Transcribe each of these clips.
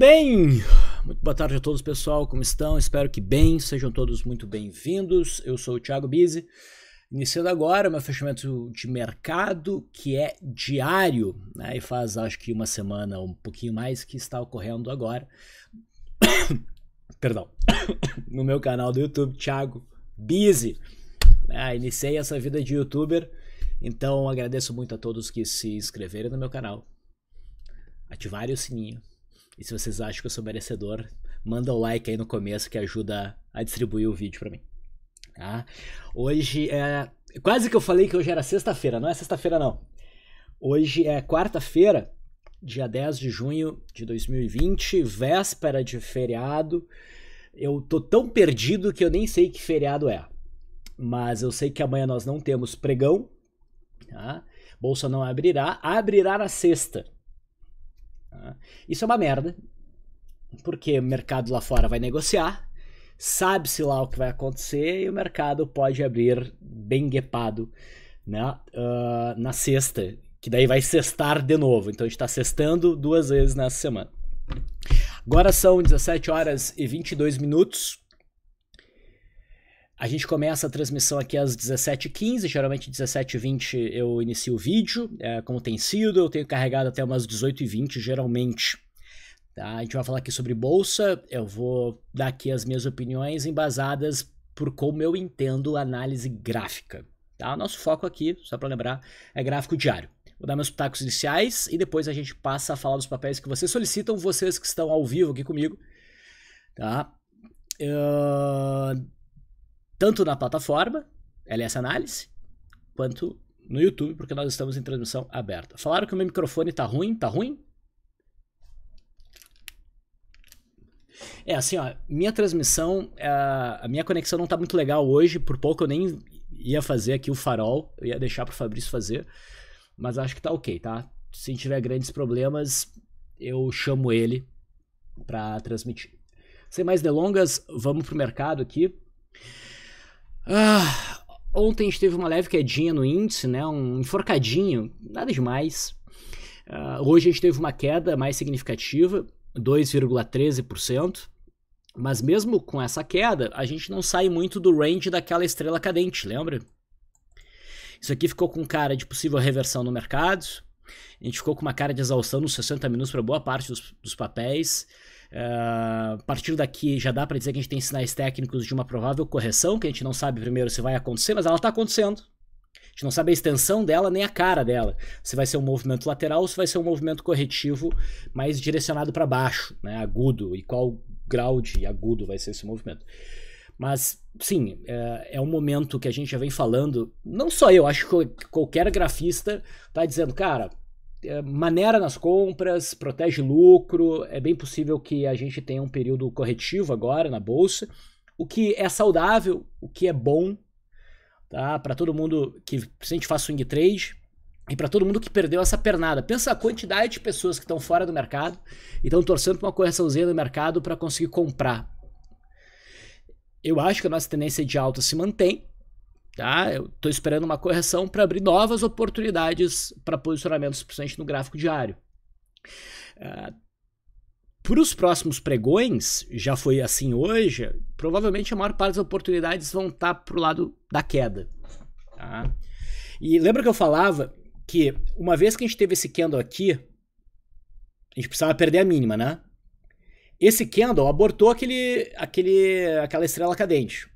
Muito bem, muito boa tarde a todos, pessoal. Como estão? Espero que bem. Sejam todos muito bem-vindos. Eu sou o Thiago Bizzi. Iniciando agora o meu fechamento de mercado, que é diário, né? E faz acho que uma semana, um pouquinho mais, que está ocorrendo agora. Perdão. no meu canal do YouTube, Thiago Bizzi. né? Ah, iniciei essa vida de youtuber, então agradeço muito a todos que se inscreverem no meu canal, ativarem o sininho e se vocês acham que eu sou merecedor, manda o like aí no começo que ajuda a distribuir o vídeo para mim. Tá? Hoje é. Quase que eu falei que hoje era sexta-feira, não é sexta-feira não. Hoje é quarta-feira, dia 10 de junho de 2020, véspera de feriado. Eu tô tão perdido que eu nem sei que feriado é. Mas eu sei que amanhã nós não temos pregão. Tá? Bolsa não abrirá. Abrirá na sexta. Ah, isso é uma merda, porque o mercado lá fora vai negociar, sabe-se lá o que vai acontecer e o mercado pode abrir bem guepado né, uh, na sexta, que daí vai sextar de novo. Então a gente está sextando duas vezes nessa semana. Agora são 17 horas e 22 minutos. A gente começa a transmissão aqui às 17h15, geralmente 17h20 eu inicio o vídeo, é, como tem sido, eu tenho carregado até umas 18h20 geralmente. Tá? A gente vai falar aqui sobre bolsa, eu vou dar aqui as minhas opiniões embasadas por como eu entendo análise gráfica. Tá? Nosso foco aqui, só para lembrar, é gráfico diário. Vou dar meus pitacos iniciais e depois a gente passa a falar dos papéis que vocês solicitam, vocês que estão ao vivo aqui comigo. Tá? Uh tanto na plataforma LS é Análise, quanto no YouTube, porque nós estamos em transmissão aberta. Falaram que o meu microfone tá ruim, tá ruim? É assim, ó, minha transmissão, é, a minha conexão não tá muito legal hoje, por pouco eu nem ia fazer aqui o farol, eu ia deixar pro Fabrício fazer, mas acho que tá ok, tá? Se tiver grandes problemas, eu chamo ele para transmitir. Sem mais delongas, vamos pro mercado aqui. Ah, ontem teve uma leve quedinha é no índice, né? Um enforcadinho, nada demais. Uh, hoje a gente teve uma queda mais significativa, 2,13%. Mas mesmo com essa queda, a gente não sai muito do range daquela estrela cadente, lembra? Isso aqui ficou com cara de possível reversão no mercado. A gente ficou com uma cara de exaustão nos 60 minutos para boa parte dos, dos papéis. Ah, a partir daqui já dá para dizer que a gente tem sinais técnicos de uma provável correção, que a gente não sabe primeiro se vai acontecer, mas ela está acontecendo. A gente não sabe a extensão dela nem a cara dela. Se vai ser um movimento lateral ou se vai ser um movimento corretivo mais direcionado para baixo, né, agudo, e qual grau de agudo vai ser esse movimento. Mas, sim, é, é, um momento que a gente já vem falando. Não só eu, acho que qualquer grafista está dizendo, cara, é, maneira nas compras, protege lucro. É bem possível que a gente tenha um período corretivo agora na bolsa, o que é saudável, o que é bom, tá? Para todo mundo que gente faz swing trade e para todo mundo que perdeu essa pernada. Pensa a quantidade de pessoas que estão fora do mercado e estão torcendo para uma correçãozinha no mercado para conseguir comprar. Eu acho que a nossa tendência de alta se mantém. Tá? Eu estou esperando uma correção para abrir novas oportunidades para posicionamentos, principalmente no gráfico diário. Uh, ah, para os próximos pregões, já foi assim hoje, provavelmente a maior parte das oportunidades vão estar tá para o lado da queda. Tá? E lembra que eu falava que uma vez que a gente teve esse candle aqui, a gente precisava perder a mínima, né? Esse candle abortou aquele, aquele, aquela estrela cadente.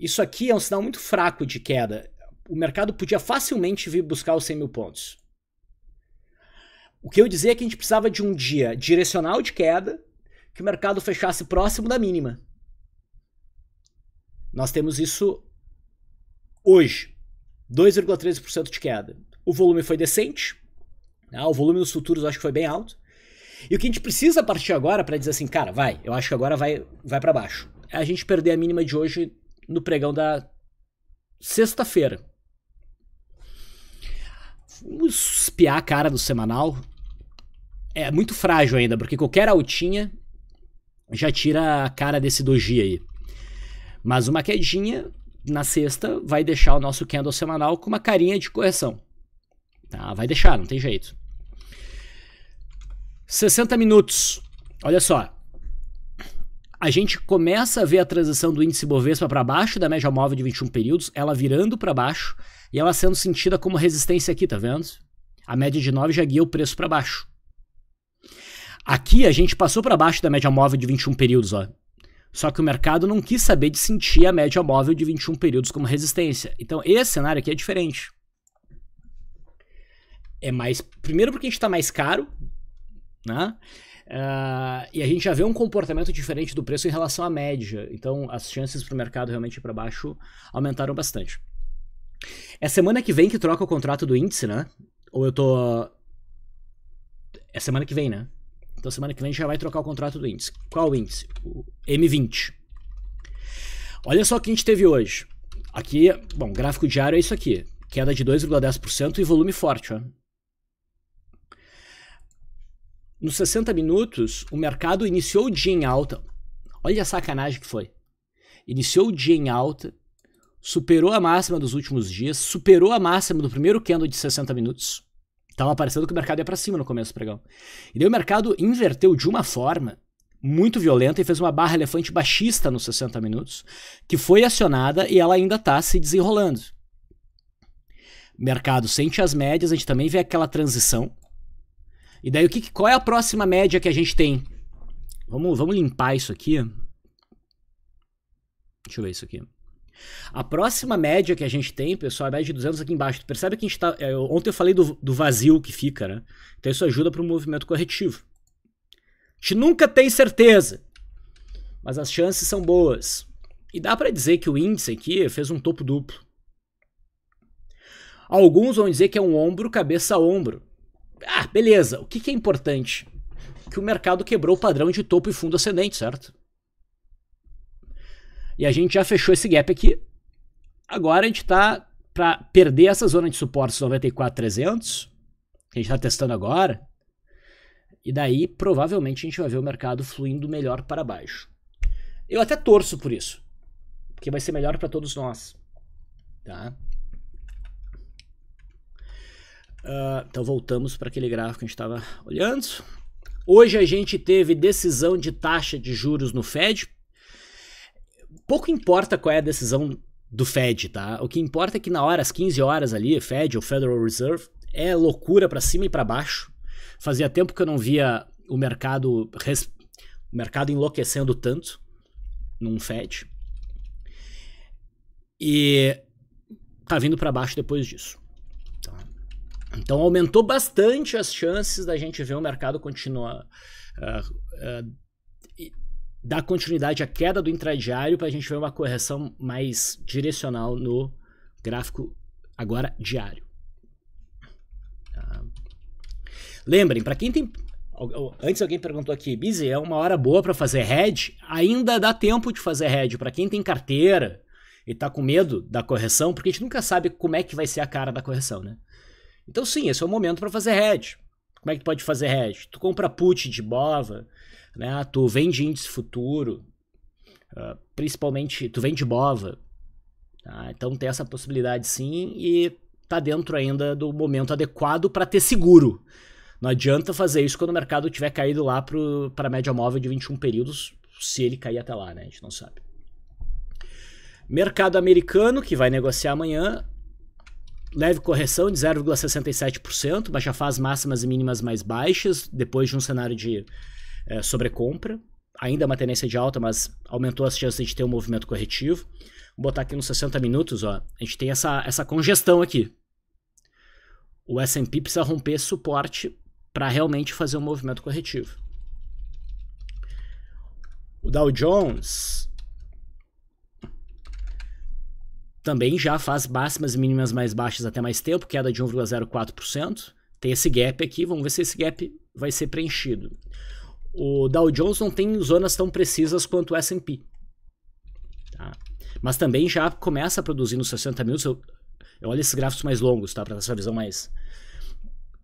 Isso aqui é um sinal muito fraco de queda. O mercado podia facilmente vir buscar os 100 mil pontos. O que eu dizia é que a gente precisava de um dia direcional de queda, que o mercado fechasse próximo da mínima. Nós temos isso hoje, 2,13% de queda. O volume foi decente, né? o volume nos futuros eu acho que foi bem alto. E o que a gente precisa partir agora para dizer assim, cara, vai, eu acho que agora vai, vai para baixo. É a gente perder a mínima de hoje no pregão da sexta-feira. Vamos espiar a cara do semanal. É muito frágil ainda, porque qualquer altinha já tira a cara desse doji aí. Mas uma quedinha na sexta vai deixar o nosso candle semanal com uma carinha de correção. Tá, vai deixar, não tem jeito. 60 minutos. Olha só a gente começa a ver a transição do índice Bovespa para baixo da média móvel de 21 períodos, ela virando para baixo e ela sendo sentida como resistência aqui, tá vendo? A média de 9 já guia o preço para baixo. Aqui a gente passou para baixo da média móvel de 21 períodos, ó. Só que o mercado não quis saber de sentir a média móvel de 21 períodos como resistência. Então esse cenário aqui é diferente. É mais. Primeiro porque a gente está mais caro, né? Uh, e a gente já vê um comportamento diferente do preço em relação à média. Então, as chances para o mercado realmente ir para baixo aumentaram bastante. É semana que vem que troca o contrato do índice, né? Ou eu tô. É semana que vem, né? Então, semana que vem já vai trocar o contrato do índice. Qual o índice? O M20. Olha só o que a gente teve hoje. Aqui, bom, gráfico diário é isso aqui: queda de 2,10% e volume forte, ó. Nos 60 minutos, o mercado iniciou o dia em alta. Olha a sacanagem que foi. Iniciou o dia em alta, superou a máxima dos últimos dias, superou a máxima do primeiro candle de 60 minutos. Tava parecendo que o mercado ia para cima no começo do pregão. E daí o mercado inverteu de uma forma muito violenta e fez uma barra elefante baixista nos 60 minutos, que foi acionada e ela ainda está se desenrolando. mercado sente as médias, a gente também vê aquela transição e daí, o que, qual é a próxima média que a gente tem? Vamos, vamos limpar isso aqui. Deixa eu ver isso aqui. A próxima média que a gente tem, pessoal, é a média de 200 aqui embaixo. Tu percebe que a gente tá... É, ontem eu falei do, do vazio que fica, né? Então isso ajuda para o movimento corretivo. A gente nunca tem certeza, mas as chances são boas. E dá para dizer que o índice aqui fez um topo duplo. Alguns vão dizer que é um ombro cabeça ombro. Ah, beleza. O que, que é importante? Que o mercado quebrou o padrão de topo e fundo ascendente, certo? E a gente já fechou esse gap aqui. Agora a gente está para perder essa zona de suporte 94,300, que a gente está testando agora. E daí, provavelmente, a gente vai ver o mercado fluindo melhor para baixo. Eu até torço por isso, porque vai ser melhor para todos nós. Tá? Ah, então voltamos para aquele gráfico que a gente estava olhando. Hoje a gente teve decisão de taxa de juros no Fed. Pouco importa qual é a decisão do Fed, tá? O que importa é que na hora, às 15 horas ali, Fed ou Federal Reserve, é loucura para cima e para baixo. Fazia tempo que eu não via o mercado, o mercado enlouquecendo tanto num Fed. E tá vindo para baixo depois disso. Então aumentou bastante as chances da gente ver o mercado continuar. Uh, uh, dar continuidade à queda do intradiário para a gente ver uma correção mais direcional no gráfico agora diário. Ah, lembrem, para quem tem. Antes alguém perguntou aqui, Busy, é uma hora boa para fazer head? Ainda dá tempo de fazer head. Para quem tem carteira e está com medo da correção, porque a gente nunca sabe como é que vai ser a cara da correção, né? Então, sim, esse é o momento para fazer hedge. Como é que tu pode fazer hedge? Tu compra put de bova, né? tu vende índice futuro, uh, principalmente tu vende bova. Tá? Então tem essa possibilidade sim e tá dentro ainda do momento adequado para ter seguro. Não adianta fazer isso quando o mercado tiver caído lá para a média móvel de 21 períodos, se ele cair até lá, né? A gente não sabe. Mercado americano, que vai negociar amanhã, leve correção de 0,67%, mas já faz máximas e mínimas mais baixas depois de um cenário de é, sobrecompra. Ainda é uma tendência de alta, mas aumentou as chances de ter um movimento corretivo. Vou botar aqui nos 60 minutos, ó. A gente tem essa, essa congestão aqui. O S&P precisa romper suporte para realmente fazer um movimento corretivo. O Dow Jones também já faz máximas e mínimas mais baixas até mais tempo, queda de 1,04%. Tem esse gap aqui, vamos ver se esse gap vai ser preenchido. O Dow Jones não tem zonas tão precisas quanto o S&P. Tá? Mas também já começa a produzir nos 60 mil. Eu, eu olho esses gráficos mais longos, tá? para essa visão mais...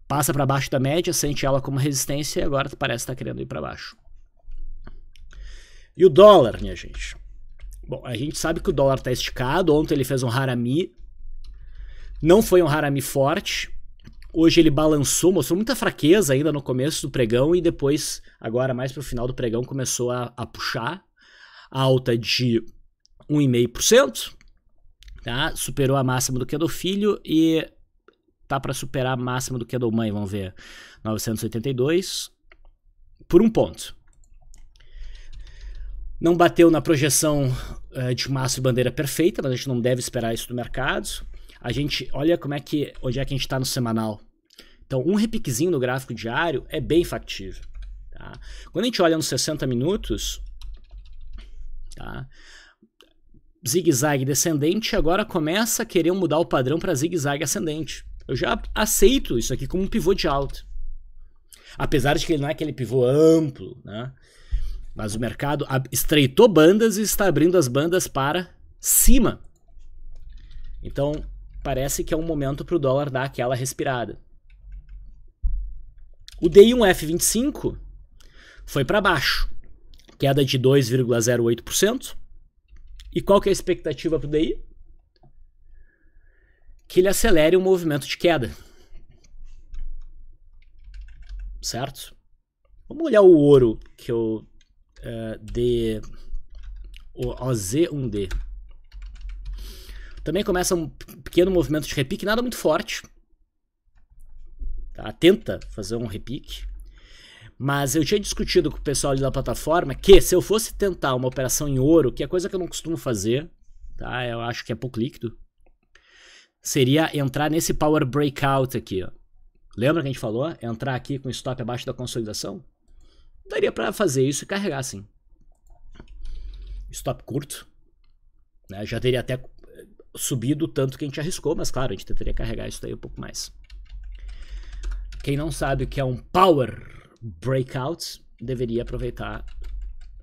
Passa para baixo da média, sente ela como resistência e agora parece estar tá querendo ir para baixo. E o dólar, minha gente? Bom, a gente sabe que o dólar está esticado. Ontem ele fez um harami. Não foi um harami forte. Hoje ele balançou, mostrou muita fraqueza ainda no começo do pregão e depois, agora mais para o final do pregão, começou a, a puxar. A alta de 1,5%. Tá? Superou a máxima do que do filho e tá para superar a máxima do que do mãe, vamos ver. 982 por um ponto. Não bateu na projeção uh, de e Bandeira perfeita, mas a gente não deve esperar isso do mercado. A gente olha como é que onde é que a gente está no semanal. Então, um repiquezinho no gráfico diário é bem factível. Tá? Quando a gente olha nos 60 minutos, tá? zigue-zague descendente agora começa a querer mudar o padrão para zigue-zague ascendente. Eu já aceito isso aqui como um pivô de alta. Apesar de que ele não é aquele pivô amplo, né? Mas o mercado estreitou bandas e está abrindo as bandas para cima. Então, parece que é um momento para o dólar dar aquela respirada. O DI1F25 foi para baixo, queda de 2,08%. E qual que é a expectativa para o DI? Que ele acelere o movimento de queda. Certo? Vamos olhar o ouro que eu de o OZ1D. Também começa um pequeno movimento de repique, nada muito forte. Tá? Tenta fazer um repique. Mas eu tinha discutido com o pessoal ali da plataforma que se eu fosse tentar uma operação em ouro, que é coisa que eu não costumo fazer, tá? Eu acho que é pouco líquido. Seria entrar nesse power breakout aqui, ó. Lembra que a gente falou? Entrar aqui com stop abaixo da consolidação? daria para fazer isso e carregar assim. Stop curto. Né? Já teria até eh, subido o tanto que a gente arriscou, mas claro, a gente tentaria carregar isso daí um pouco mais. Quem não sabe o que é um power breakout, deveria aproveitar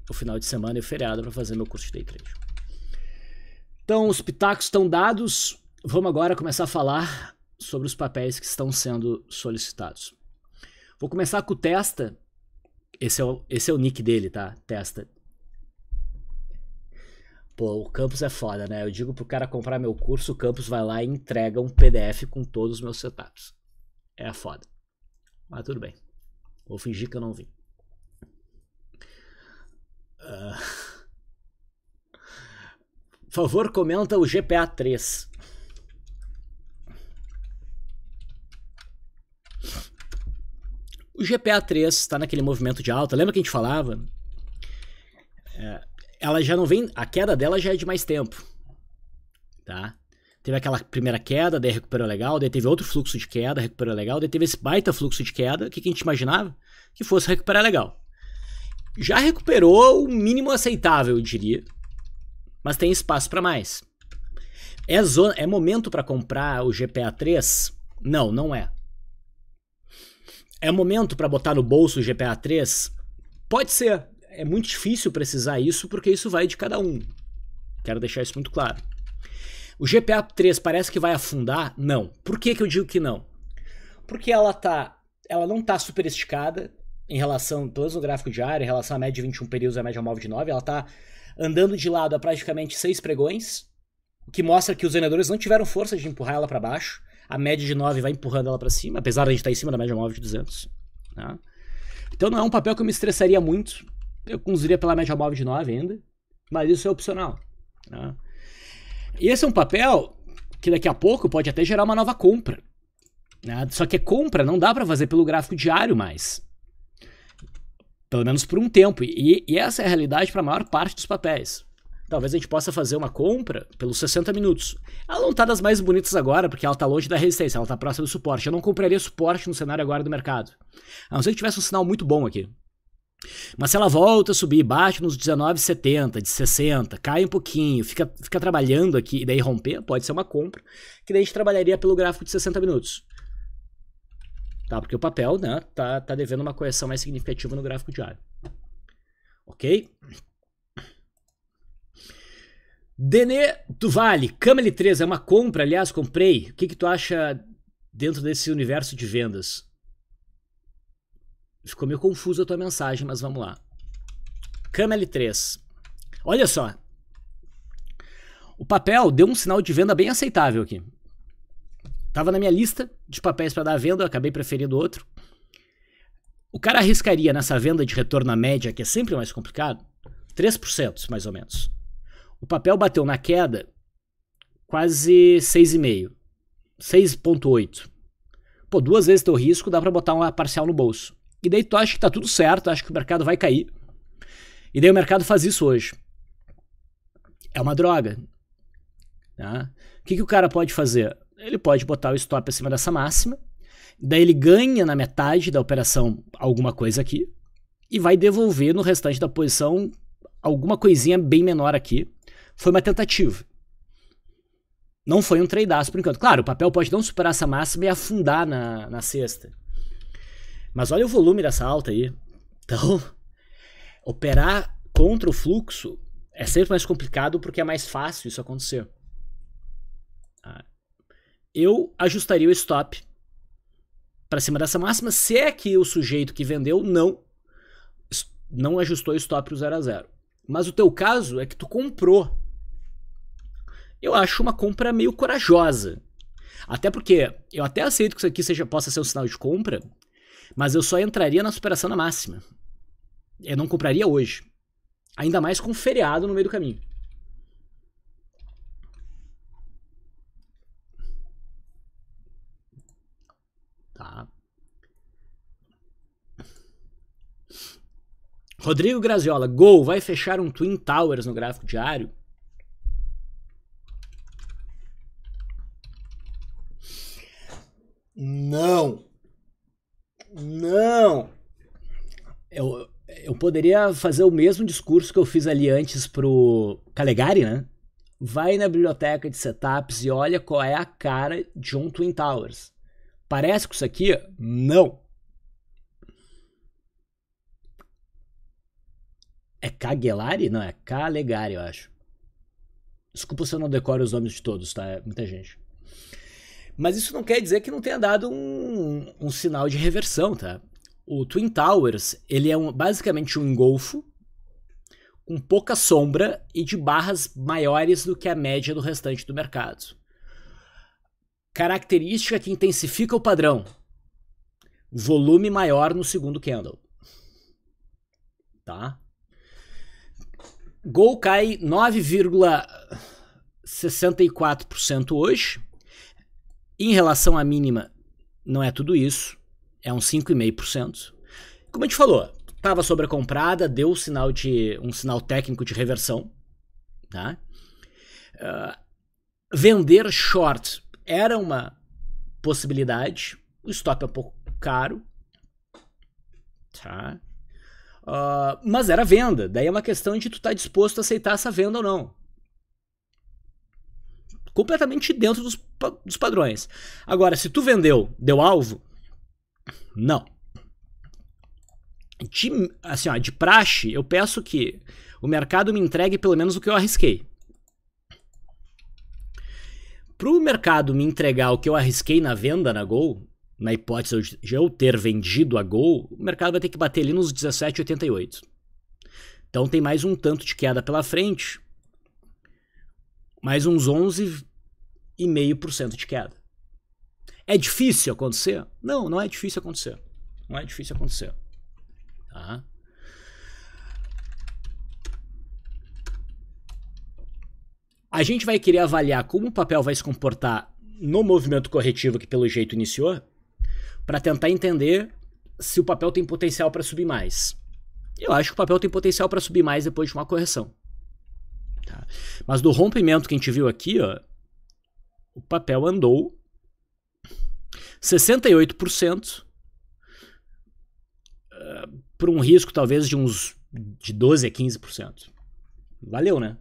o final de semana e o feriado para fazer meu curso de day trade. Então, os pitacos estão dados. Vamos agora começar a falar sobre os papéis que estão sendo solicitados. Vou começar com o Testa, esse é o, esse é o nick dele, tá? Testa. Pô, o campus é foda, né? Eu digo pro cara comprar meu curso, o campus vai lá e entrega um PDF com todos os meus setups. É foda. Mas tudo bem. Vou fingir que eu não vim. Uh... Por favor, comenta o GPA 3. O GPA 3 está naquele movimento de alta. Lembra que a gente falava? É, ela já não vem. A queda dela já é de mais tempo. Tá? Teve aquela primeira queda, daí recuperou legal, daí teve outro fluxo de queda, recuperou legal, daí teve esse baita fluxo de queda. O que, que a gente imaginava? Que fosse recuperar legal. Já recuperou o mínimo aceitável, eu diria. Mas tem espaço para mais. É, zona, é momento para comprar o GPA 3? Não, não é. É momento para botar no bolso o GPA 3? Pode ser. É muito difícil precisar isso porque isso vai de cada um. Quero deixar isso muito claro. O GPA 3 parece que vai afundar? Não. Por que, que eu digo que não? Porque ela tá, ela não está superesticada em relação, pelo menos no gráfico diário, em relação à média de 21 períodos e à média móvel de 9, ela está andando de lado a praticamente seis pregões, o que mostra que os vendedores não tiveram força de empurrar ela para baixo a média de 9 vai empurrando ela para cima, apesar de a gente estar tá em cima da média móvel de 200. Né? Tá? Então não é um papel que eu me estressaria muito. Eu conduziria pela média móvel de 9 ainda, mas isso é opcional. Né? E esse é um papel que daqui a pouco pode até gerar uma nova compra. Né? Só que é compra não dá para fazer pelo gráfico diário mais. Pelo menos por um tempo. E, e essa é a realidade para a maior parte dos papéis. Talvez a gente possa fazer uma compra pelos 60 minutos. Ela não tá das mais bonitas agora, porque ela tá longe da resistência, ela tá próxima do suporte. Eu não compraria suporte no cenário agora do mercado. A não ser que tivesse um sinal muito bom aqui. Mas se ela volta a subir, bate nos 19,70, de 60, cai um pouquinho, fica, fica trabalhando aqui e daí romper, pode ser uma compra, que daí a gente trabalharia pelo gráfico de 60 minutos. Tá? Porque o papel né, tá, tá devendo uma correção mais significativa no gráfico diário. Ok? Denê Duvalle, Camel 3, é uma compra, aliás, comprei. O que, que tu acha dentro desse universo de vendas? Ficou meio confuso a tua mensagem, mas vamos lá. Camel 3. Olha só. O papel deu um sinal de venda bem aceitável aqui. Tava na minha lista de papéis para dar venda, eu acabei preferindo outro. O cara arriscaria nessa venda de retorno à média, que é sempre mais complicado, 3% mais ou menos. O papel bateu na queda quase 6,5. 6,8. Pô, duas vezes teu risco, dá para botar uma parcial no bolso. E daí tu acha que tá tudo certo, acha que o mercado vai cair. E daí o mercado faz isso hoje. É uma droga. Tá? O que, que o cara pode fazer? Ele pode botar o stop acima dessa máxima, daí ele ganha na metade da operação alguma coisa aqui, e vai devolver no restante da posição alguma coisinha bem menor aqui. Foi uma tentativa. Não foi um tradeaço por enquanto. Claro, o papel pode não superar essa máxima e afundar na, na cesta. Mas olha o volume dessa alta aí. Então, operar contra o fluxo é sempre mais complicado porque é mais fácil isso acontecer. Ah, eu ajustaria o stop para cima dessa máxima se é que o sujeito que vendeu não não ajustou o stop o 0 a 0. Mas o teu caso é que tu comprou eu acho uma compra meio corajosa. Até porque eu até aceito que isso aqui seja, possa ser um sinal de compra, mas eu só entraria na superação na máxima. Eu não compraria hoje. Ainda mais com um feriado no meio do caminho. Tá. Rodrigo Graziola, Gol vai fechar um Twin Towers no gráfico diário? Não. Não. Eu, eu poderia fazer o mesmo discurso que eu fiz ali antes pro Calegari, né? Vai na biblioteca de setups e olha qual é a cara de um Twin Towers. Parece com isso aqui? Não. É Cagelari? Não, é Calegari, eu acho. Desculpa se eu não decoro os nomes de todos, tá? É muita gente. Mas isso não quer dizer que não tenha dado um, um sinal de reversão, tá? O Twin Towers, ele é um, basicamente um engolfo com pouca sombra e de barras maiores do que a média do restante do mercado. Característica que intensifica o padrão. Volume maior no segundo candle. Tá? Gol cai 9,64% hoje. Em relação à mínima, não é tudo isso, é uns 5,5%. Como a gente falou, estava sobrecomprada, deu um sinal de um sinal técnico de reversão, tá? Uh, vender short era uma possibilidade. O stop é um pouco caro, tá? Uh, mas era venda. Daí é uma questão de tu estar tá disposto a aceitar essa venda ou não completamente dentro dos, dos padrões. Agora, se tu vendeu, deu alvo? Não. De, assim, ó, de praxe, eu peço que o mercado me entregue pelo menos o que eu arrisquei. Para o mercado me entregar o que eu arrisquei na venda na Gol, na hipótese de eu ter vendido a Gol, o mercado vai ter que bater ali nos 17,88. Então tem mais um tanto de queda pela frente mais uns 11,5% de queda. É difícil acontecer? Não, não é difícil acontecer. Não é difícil acontecer. Tá? A gente vai querer avaliar como o papel vai se comportar no movimento corretivo que pelo jeito iniciou, para tentar entender se o papel tem potencial para subir mais. Eu acho que o papel tem potencial para subir mais depois de uma correção. Tá? Mas do rompimento que a gente viu aqui, ó, o papel andou 68% uh, ah, por um risco talvez de uns de 12 a 15%. Valeu, né?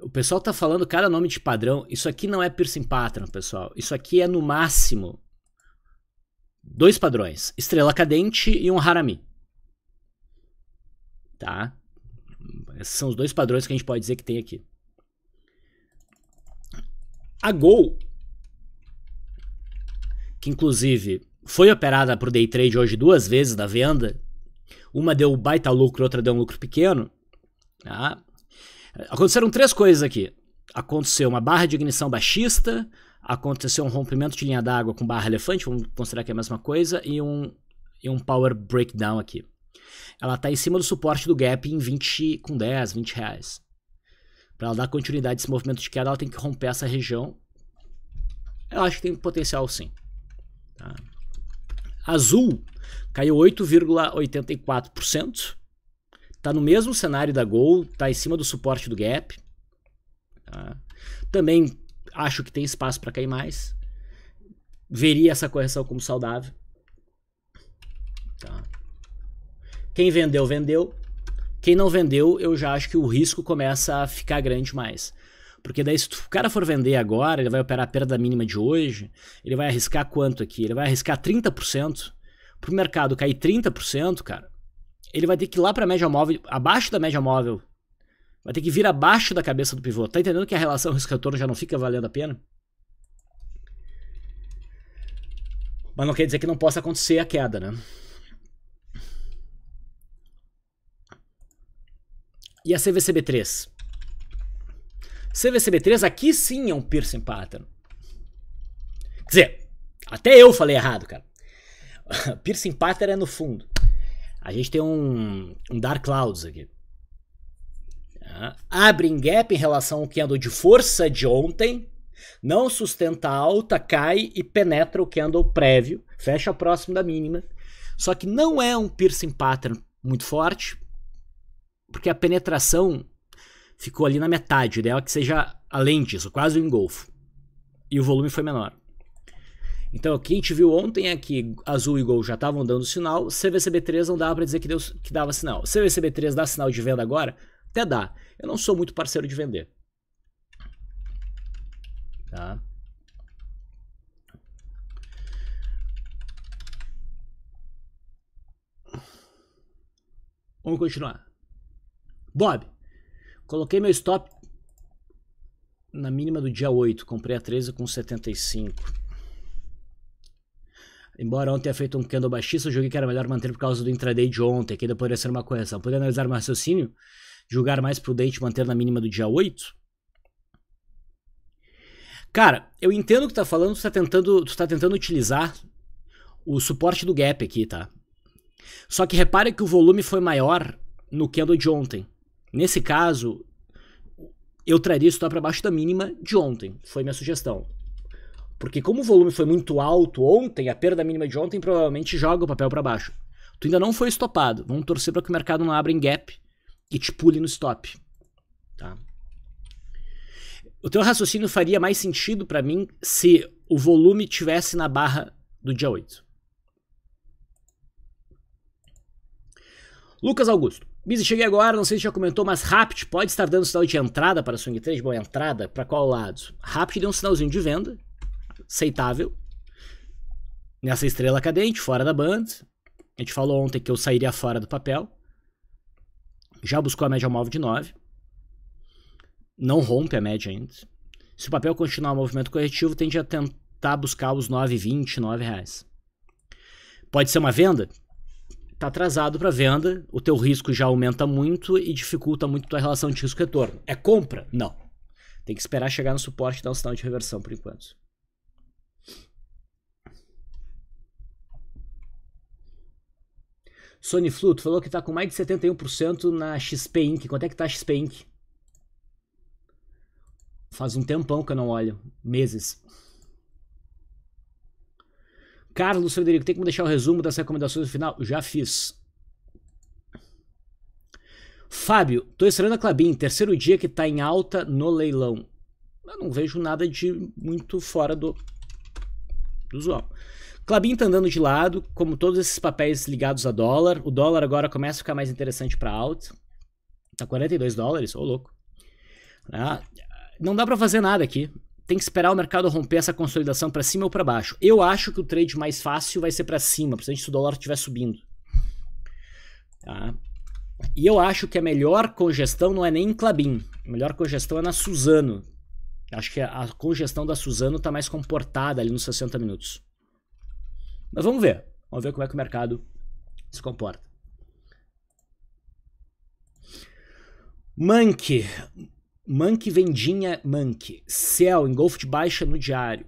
O pessoal tá falando cada nome de padrão. Isso aqui não é piercing pattern, pessoal. Isso aqui é no máximo dois padrões: estrela cadente e um harami. Tá? Esses são os dois padrões que a gente pode dizer que tem aqui. A Gol, que inclusive foi operada para o day trade hoje duas vezes da venda, uma deu baita lucro, outra deu um lucro pequeno. Tá? Aconteceram três coisas aqui. Aconteceu uma barra de ignição baixista, aconteceu um rompimento de linha d'água com barra elefante, vamos considerar que é a mesma coisa, e um, e um power breakdown aqui. Ela está em cima do suporte do gap em 20 com 10, 20 reais. Para ela dar continuidade desse movimento de queda, ela tem que romper essa região. Eu acho que tem potencial sim. Tá? Azul caiu 8,84%. Está no mesmo cenário da Gol, está em cima do suporte do gap. Tá? Também acho que tem espaço para cair mais. Veria essa correção como saudável. Tá. Quem vendeu, vendeu. Quem não vendeu, eu já acho que o risco começa a ficar grande mais. Porque daí, se o cara for vender agora, ele vai operar a perda mínima de hoje, ele vai arriscar quanto aqui? Ele vai arriscar 30%. Para o mercado cair 30%, cara, ele vai ter que ir lá para a média móvel, abaixo da média móvel. Vai ter que vir abaixo da cabeça do pivô. Tá entendendo que a relação risco-retorno já não fica valendo a pena? Mas não quer dizer que não possa acontecer a queda, né? E a CVCB3? CVCB3 aqui sim é um piercing pattern. Quer dizer, até eu falei errado, cara. piercing pattern é no fundo. A gente tem um, um Dark Clouds aqui. Ah, Abre em gap em relação ao candle de força de ontem. Não sustenta alta, cai e penetra o candle prévio. Fecha próximo da mínima. Só que não é um piercing pattern muito forte, porque a penetração ficou ali na metade. O é que seja além disso, quase um engolfo. E o volume foi menor. Então, o que a gente viu ontem é que azul e gol já estavam dando sinal, CVCB3 não dava para dizer que, deu, que dava sinal. CVCB3 dá sinal de venda agora? Até dá. Eu não sou muito parceiro de vender. Tá? Vamos continuar. Bob, coloquei meu stop na mínima do dia 8, comprei a com 75. Embora ontem tenha feito um candle baixista, eu julguei que era melhor manter por causa do intraday de ontem, que ainda poderia ser uma correção. Poder analisar meu raciocínio? Julgar mais prudente manter na mínima do dia 8? Cara, eu entendo o que tá falando, tu tá tentando, tu tá tentando utilizar o suporte do gap aqui, tá? Só que repare que o volume foi maior no candle de ontem. Nesse caso, eu traria isso para baixo da mínima de ontem, foi minha sugestão. Porque como o volume foi muito alto ontem, a perda mínima de ontem provavelmente joga o papel para baixo. Tu ainda não foi estopado. Vamos torcer para que o mercado não abra em gap e te pule no stop. Tá? O teu raciocínio faria mais sentido para mim se o volume tivesse na barra do dia 8. Lucas Augusto. Bizi, cheguei agora, não sei se já comentou, mas Rapid pode estar dando sinal de entrada para a Swing 3? Bom, entrada para qual lado? Rapid deu um sinalzinho de venda, aceitável, nessa estrela cadente, fora da banda. A gente falou ontem que eu sairia fora do papel. Já buscou a média móvel de 9. Não rompe a média ainda. Se o papel continuar o movimento corretivo, tende a tentar buscar os 9,20, 9 reais. Pode ser uma venda? está atrasado para venda, o teu risco já aumenta muito e dificulta muito a tua relação de risco-retorno. É compra? Não. Tem que esperar chegar no suporte e dar um sinal de reversão por enquanto. Sony Fluto falou que está com mais de 71% na XP Inc. Quanto é que está a XP Inc? Faz um tempão que eu não olho. Meses. Carlos Frederico, tem como deixar o resumo das recomendações no final? Já fiz. Fábio, tô esperando a Clabin, terceiro dia que tá em alta no leilão. Eu não vejo nada de muito fora do, do usual. Clabin tá andando de lado, como todos esses papéis ligados a dólar. O dólar agora começa a ficar mais interessante para alta. Tá 42 dólares, ô louco. Ah, não dá para fazer nada aqui tem que esperar o mercado romper essa consolidação para cima ou para baixo. Eu acho que o trade mais fácil vai ser para cima, principalmente se o dólar estiver subindo. Tá? E eu acho que a melhor congestão não é nem em Clabin. A melhor congestão é na Suzano. Acho que a congestão da Suzano está mais comportada ali nos 60 minutos. Mas vamos ver. Vamos ver como é que o mercado se comporta. Mank. Manque vendinha Manque. Céu engolfo de baixa no diário.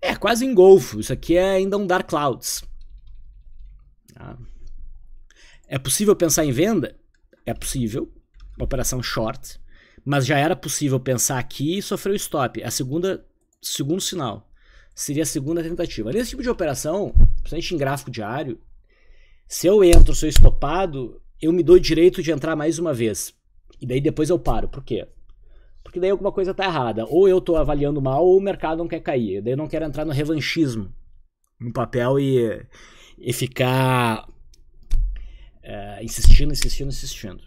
É, quase engolfo. Isso aqui é ainda um Dark Clouds. Tá? É possível pensar em venda? É possível. Uma operação short. Mas já era possível pensar aqui e sofreu stop. É a segunda, segundo sinal. Seria a segunda tentativa. Nesse tipo de operação, principalmente em gráfico diário, se eu entro, se eu estopado, eu me dou o direito de entrar mais uma vez. E daí depois eu paro. Por quê? Porque daí alguma coisa tá errada. Ou eu tô avaliando mal, ou o mercado não quer cair. Daí eu não quero entrar no revanchismo no papel e, e ficar é, insistindo, insistindo, insistindo.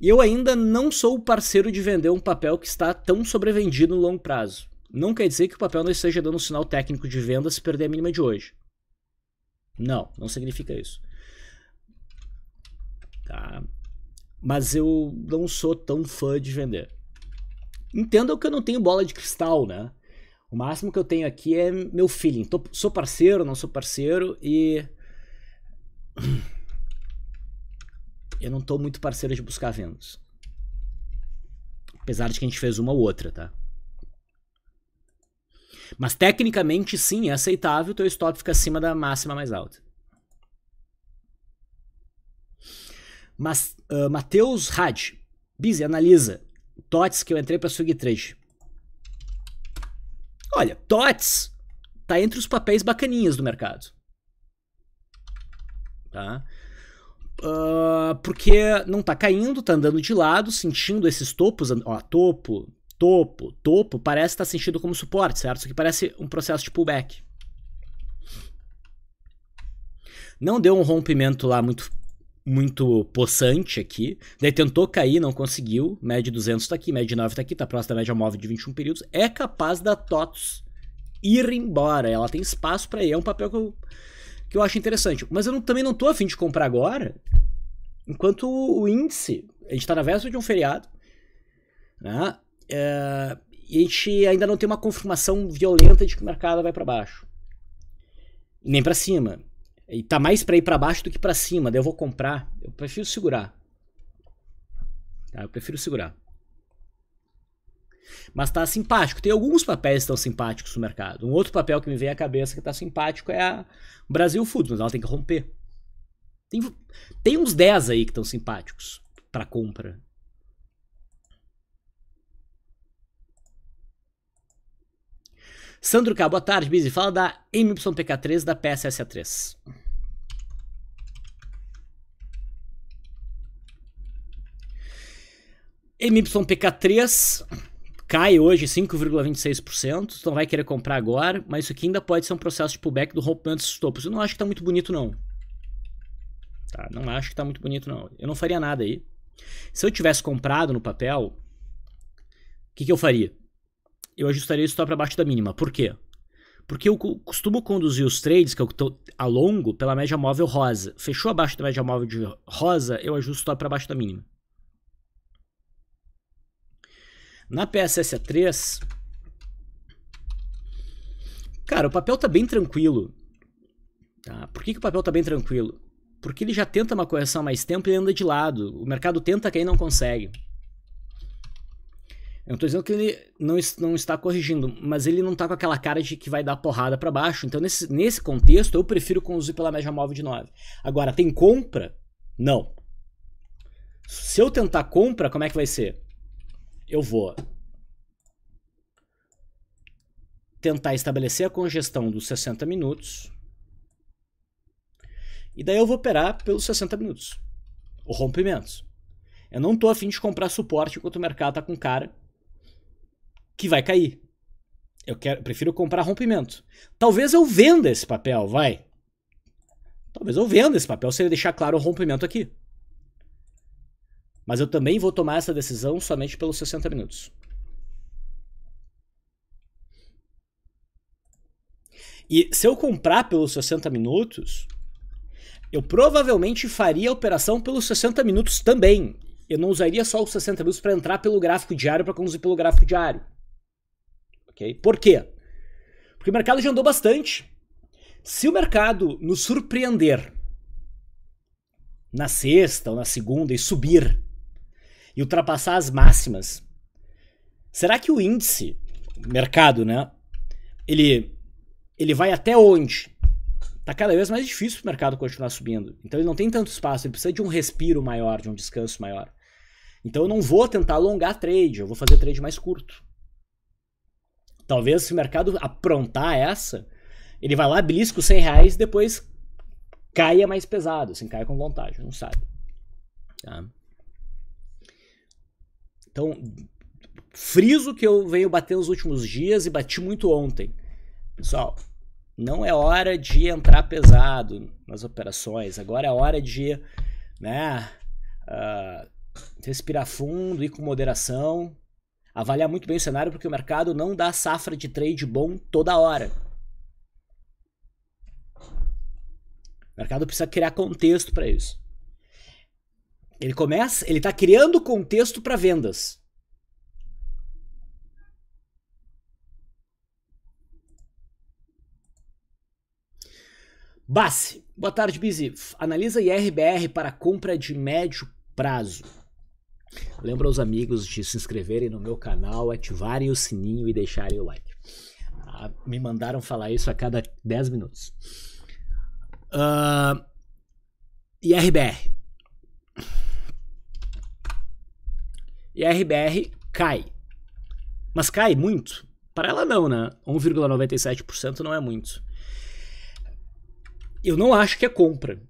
E eu ainda não sou o parceiro de vender um papel que está tão sobrevendido no longo prazo. Não quer dizer que o papel não esteja dando um sinal técnico de venda se perder a mínima de hoje. Não, não significa isso. Tá? Mas eu não sou tão fã de vender. Entendam que eu não tenho bola de cristal, né? O máximo que eu tenho aqui é meu feeling. Tô, sou parceiro, não sou parceiro e. Eu não estou muito parceiro de buscar vendas. Apesar de que a gente fez uma ou outra, tá? Mas tecnicamente, sim, é aceitável. Teu stop fica acima da máxima mais alta. Mas, uh, Matheus Had, Bizi, analisa. Tots que eu entrei para swing trade. Olha, Tots tá entre os papéis bacaninhas do mercado. Tá? Uh, porque não tá caindo, tá andando de lado, sentindo esses topos, ó, topo, topo, topo, parece estar tá como suporte, certo? Isso aqui parece um processo de pullback. Não deu um rompimento lá muito muito possante aqui. Daí tentou cair, não conseguiu. Média 200 tá aqui, média 9 tá aqui, tá próxima da média móvel de 21 períodos. É capaz da TOTS ir embora. Ela tem espaço para ir. É um papel que eu, que eu acho interessante. Mas eu não, também não tô afim de comprar agora. Enquanto o, o índice, a gente tá na véspera de um feriado, né? É, e a gente ainda não tem uma confirmação violenta de que o mercado vai para baixo. Nem para cima. E tá mais para ir para baixo do que para cima. Daí eu vou comprar. Eu prefiro segurar. Tá, eu prefiro segurar. Mas tá simpático. Tem alguns papéis que estão simpáticos no mercado. Um outro papel que me vem à cabeça que tá simpático é a Brasil Foods, mas ela tem que romper. Tem, tem uns 10 aí que estão simpáticos para compra. Sandro K, boa tarde, Bizi. Fala da MYPK3 da PSSA3. MYPK3 cai hoje 5,26%, então vai querer comprar agora, mas isso aqui ainda pode ser um processo de pullback do rompimento desses topos. Eu não acho que está muito bonito não. Tá, não acho que está muito bonito não. Eu não faria nada aí. Se eu tivesse comprado no papel, o que, que eu faria? Eu ajustaria stop para baixo da mínima. Por quê? Porque eu costumo conduzir os trades que eu estou a longo pela média móvel rosa. Fechou abaixo da média móvel de rosa, eu ajusto o stop para baixo da mínima. Na PSSA3, cara, o papel tá bem tranquilo. Tá? Por que, que o papel tá bem tranquilo? Porque ele já tenta uma correção há mais tempo e anda de lado. O mercado tenta quem não consegue. Eu não tô dizendo que ele não, não está corrigindo, mas ele não está com aquela cara de que vai dar porrada para baixo. Então, nesse, nesse contexto, eu prefiro conduzir pela média móvel de 9. Agora, tem compra? Não. Se eu tentar compra, como é que vai ser? eu vou tentar estabelecer a congestão dos 60 minutos. E daí eu vou operar pelos 60 minutos. O rompimento. Eu não estou afim de comprar suporte enquanto o mercado está com cara que vai cair. Eu quero, prefiro comprar rompimento. Talvez eu venda esse papel, vai. Talvez eu venda esse papel se ele deixar claro o rompimento aqui. Mas eu também vou tomar essa decisão somente pelos 60 minutos. E se eu comprar pelos 60 minutos, eu provavelmente faria a operação pelos 60 minutos também. Eu não usaria só os 60 minutos para entrar pelo gráfico diário para conduzir pelo gráfico diário. OK? Por quê? Porque o mercado já andou bastante. Se o mercado nos surpreender na sexta ou na segunda e subir e ultrapassar as máximas. Será que o índice, mercado, né? Ele, ele vai até onde? Tá cada vez mais difícil o mercado continuar subindo. Então ele não tem tanto espaço, ele precisa de um respiro maior, de um descanso maior. Então eu não vou tentar alongar trade, eu vou fazer trade mais curto. Talvez se o mercado aprontar essa, ele vai lá, belisca os 100 reais, e depois caia mais pesado, assim, caia com vontade, não sabe. Tá? Então, friso que eu venho bater nos últimos dias e bati muito ontem. Pessoal, não é hora de entrar pesado nas operações. Agora é hora de, né, uh, respirar fundo, ir com moderação, avaliar muito bem o cenário porque o mercado não dá safra de trade bom toda hora. O mercado precisa criar contexto para isso. Ele começa, ele está criando contexto para vendas. Bassi, boa tarde, Bizi. Analisa IRBR para compra de médio prazo. Lembra os amigos de se inscreverem no meu canal, ativarem o sininho e deixarem o like. Ah, me mandaram falar isso a cada 10 minutos. Uh, ah, IRBR, E a RBR cai. Mas cai muito? Para ela não, né? 1,97% não é muito. Eu não acho que é compra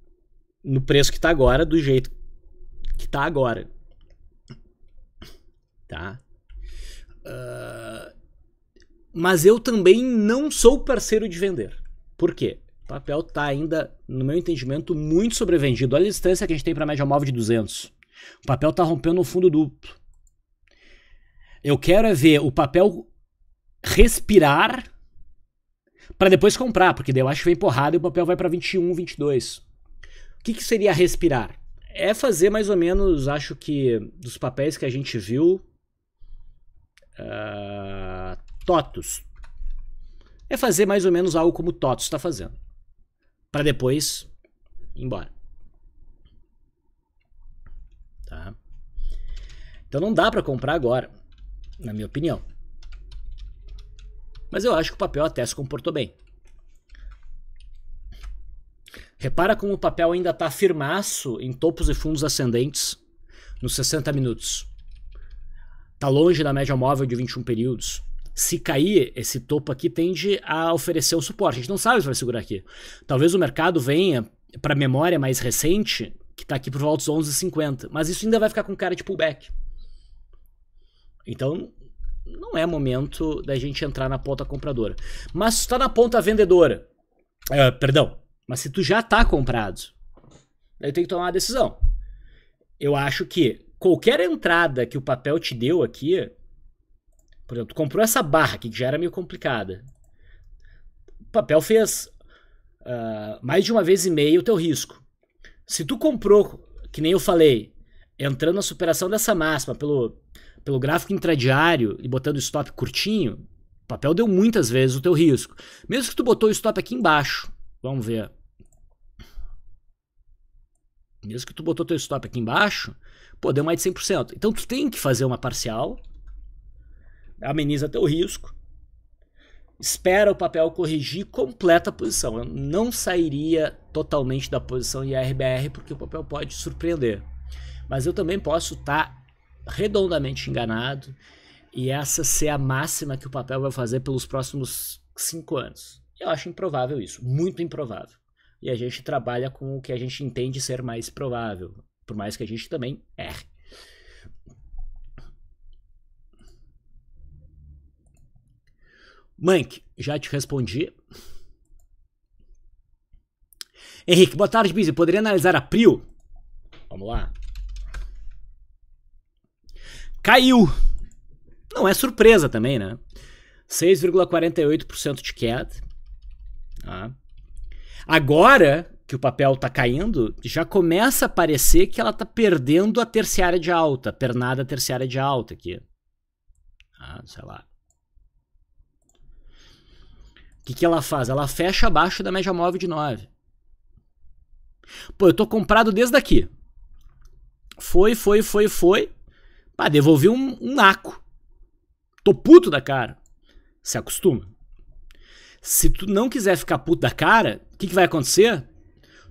no preço que está agora, do jeito que está agora. Tá? Uh, mas eu também não sou parceiro de vender. Por quê? O papel está ainda, no meu entendimento, muito sobrevendido. Olha a distância que a gente tem para a média móvel de 200. O papel está rompendo o fundo duplo. Eu quero é ver o papel respirar para depois comprar, porque daí eu acho que vem porrada e o papel vai para 21, 22. O que, que seria respirar? É fazer mais ou menos, acho que dos papéis que a gente viu, uh, totos. É fazer mais ou menos algo como o totos está fazendo, para depois ir embora. Tá? Então não dá para comprar agora na minha opinião. Mas eu acho que o papel até se comportou bem. Repara como o papel ainda está firmaço em topos e fundos ascendentes nos 60 minutos. Está longe da média móvel de 21 períodos. Se cair, esse topo aqui tende a oferecer um suporte. A gente não sabe se vai segurar aqui. Talvez o mercado venha para a memória mais recente, que está aqui por volta dos 11,50. Mas isso ainda vai ficar com cara de pullback. Então, não é momento da gente entrar na ponta compradora. Mas se tu tá na ponta vendedora, uh, perdão, mas se tu já tá comprado, aí tem que tomar uma decisão. Eu acho que qualquer entrada que o papel te deu aqui, por exemplo, tu comprou essa barra aqui, que já era meio complicada. O papel fez uh, mais de uma vez e meia o teu risco. Se tu comprou, que nem eu falei, entrando na superação dessa máxima pelo pelo gráfico intradiário e botando stop curtinho, o papel deu muitas vezes o teu risco. Mesmo que tu botou o stop aqui embaixo, vamos ver. Mesmo que tu botou teu stop aqui embaixo, pô, deu mais de 100%. Então tu tem que fazer uma parcial, ameniza teu risco, espera o papel corrigir, completa a posição. Eu não sairia totalmente da posição IRBR porque o papel pode surpreender. Mas eu também posso estar tá redondamente enganado e essa ser a máxima que o papel vai fazer pelos próximos cinco anos. Eu acho improvável isso, muito improvável. E a gente trabalha com o que a gente entende ser mais provável, por mais que a gente também erre. Mank, já te respondi. Henrique, boa tarde, Bizi. Poderia analisar a Prio? Vamos lá caiu. Não é surpresa também, né? 6,48% de queda. Tá? Agora que o papel está caindo, já começa a parecer que ela está perdendo a terciária de alta, pernada terciária de alta aqui. Ah, sei lá. O que, que ela faz? Ela fecha abaixo da média móvel de 9. Pô, eu tô comprado desde aqui. Foi, foi, foi, foi. Pá, devolvi um, um naco. Tô puto da cara. Se acostuma. Se tu não quiser ficar puto da cara, o que, que vai acontecer?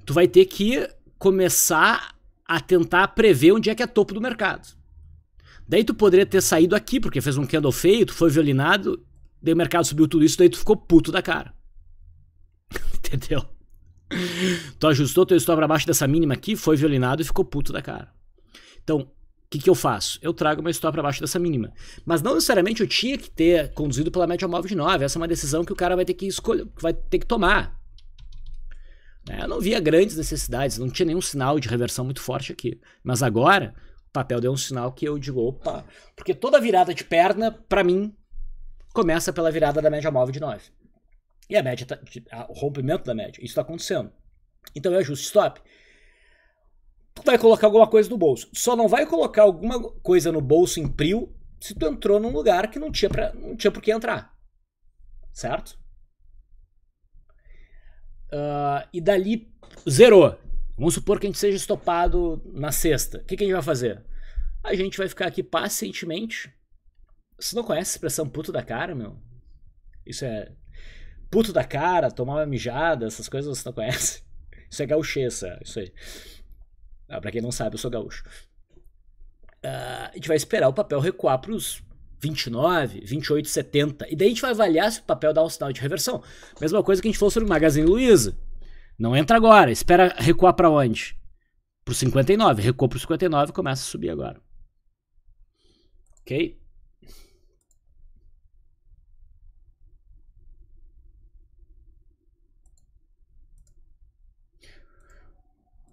Tu vai ter que começar a tentar prever onde é que é topo do mercado. Daí tu poderia ter saído aqui, porque fez um candle feio, tu foi violinado, daí o mercado subiu tudo isso, daí tu ficou puto da cara. Entendeu? Tu ajustou teu stop abaixo dessa mínima aqui, foi violinado e ficou puto da cara. Então, o que, que eu faço? Eu trago uma stop para baixo dessa mínima. Mas não necessariamente eu tinha que ter conduzido pela média móvel de 9. Essa é uma decisão que o cara vai ter que escolher, vai ter que tomar. É, eu não via grandes necessidades, não tinha nenhum sinal de reversão muito forte aqui. Mas agora, o papel deu um sinal que eu digo, opa, porque toda virada de perna, para mim, começa pela virada da média móvel de 9. E a média, tá, o rompimento da média, isso está acontecendo. Então eu ajusto stop tu vai colocar alguma coisa no bolso. Só não vai colocar alguma coisa no bolso em prio se tu entrou num lugar que não tinha, pra, não tinha por que entrar. Certo? Uh, e dali zerou. Vamos supor que a gente seja estopado na sexta. O que, que a gente vai fazer? A gente vai ficar aqui pacientemente. Você não conhece a expressão puto da cara, meu? Isso é puto da cara, tomar uma mijada, essas coisas você não conhece. Isso é gauchesa, é, isso aí. Ah, para quem não sabe, eu sou gaúcho. Ah, a gente vai esperar o papel recuar para os 29, 28, 70. E daí a gente vai avaliar se o papel dá um sinal de reversão. Mesma coisa que a gente falou sobre o Magazine Luiza. Não entra agora, espera recuar para onde? Pro 59. Recua para 59 e começa a subir agora. Ok?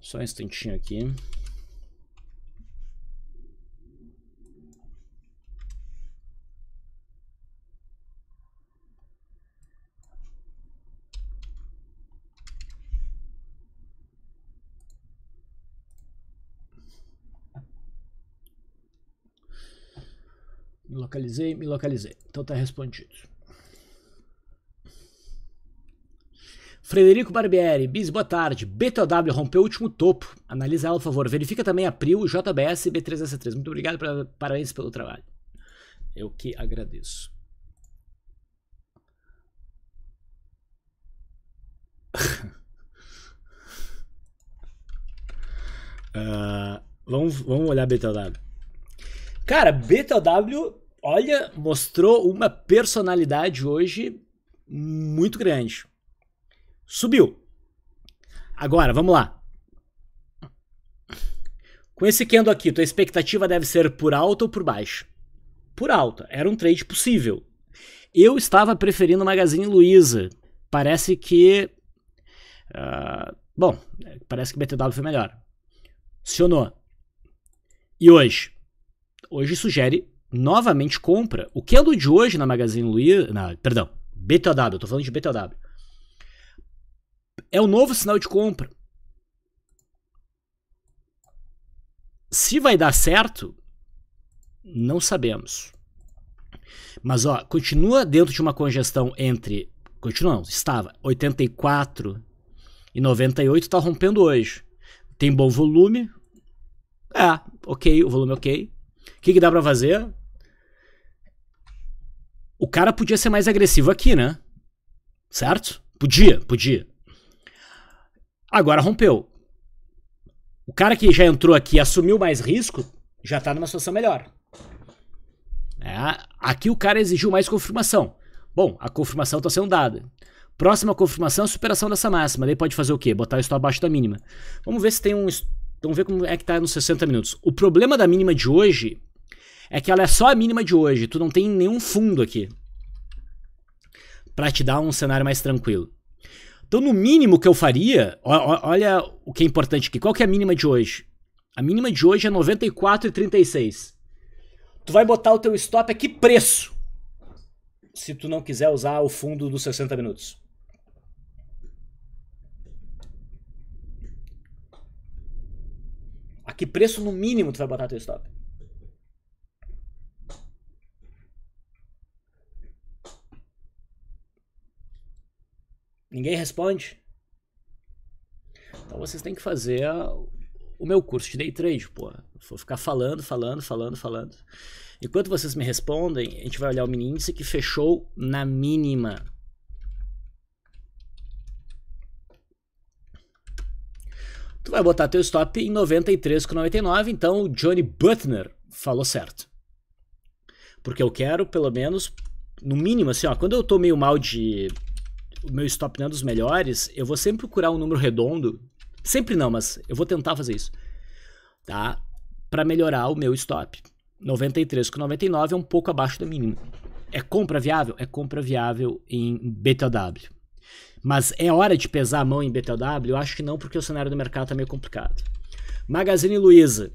Só um instantinho aqui. Me localizei, me localizei. Então tá respondido. Frederico Barbieri, Bis, boa tarde. BTOW rompeu o último topo. Analisa ela, por favor. Verifica também a April, JBS e B3S3. Muito obrigado, pra, parabéns pelo trabalho. Eu que agradeço. uh, vamos, vamos olhar BTW. Cara, BTW, olha, mostrou uma personalidade hoje muito grande. Subiu. Agora, vamos lá. Com esse candle aqui, tua expectativa deve ser por alta ou por baixo? Por alta. Era um trade possível. Eu estava preferindo o Magazine Luiza. Parece que... Uh, bom, parece que BTW foi melhor. Sionou. E hoje? Hoje sugere novamente compra. O candle de hoje na Magazine Luiza... Na, perdão, BTW. Eu tô falando de BTW é o novo sinal de compra. Se vai dar certo, não sabemos. Mas ó, continua dentro de uma congestão entre, continuamos. estava 84 e 98 está rompendo hoje. Tem bom volume. É, OK, o volume é OK. O que, que dá para fazer? O cara podia ser mais agressivo aqui, né? Certo? Podia, podia. Agora rompeu. O cara que já entrou aqui e assumiu mais risco já está numa situação melhor. É, aqui o cara exigiu mais confirmação. Bom, a confirmação está sendo dada. Próxima confirmação, é superação dessa máxima. Daí pode fazer o quê? Botar o abaixo da mínima. Vamos ver se tem um. Vamos ver como é que tá nos 60 minutos. O problema da mínima de hoje é que ela é só a mínima de hoje. Tu não tem nenhum fundo aqui para te dar um cenário mais tranquilo. Então, no mínimo que eu faria, olha o que é importante aqui. Qual que é a mínima de hoje? A mínima de hoje é 94,36. Tu vai botar o teu stop a que preço? Se tu não quiser usar o fundo dos 60 minutos. A que preço no mínimo tu vai botar o teu stop? Ninguém responde. Então vocês têm que fazer a, o meu curso de day trade, pô. Vou ficar falando, falando, falando, falando. Enquanto vocês me respondem, a gente vai olhar o mini índice que fechou na mínima. Tu vai botar teu stop em 93,99, então o Johnny Butner falou certo. Porque eu quero, pelo menos, no mínimo, assim, ó, quando eu tô meio mal de o meu stop não é dos melhores, eu vou sempre procurar um número redondo. Sempre não, mas eu vou tentar fazer isso. Tá? Para melhorar o meu stop. 93 com 99 é um pouco abaixo do mínimo. É compra viável? É compra viável em BTW. Mas é hora de pesar a mão em BTW? Eu acho que não, porque o cenário do mercado tá meio complicado. Magazine Luiza.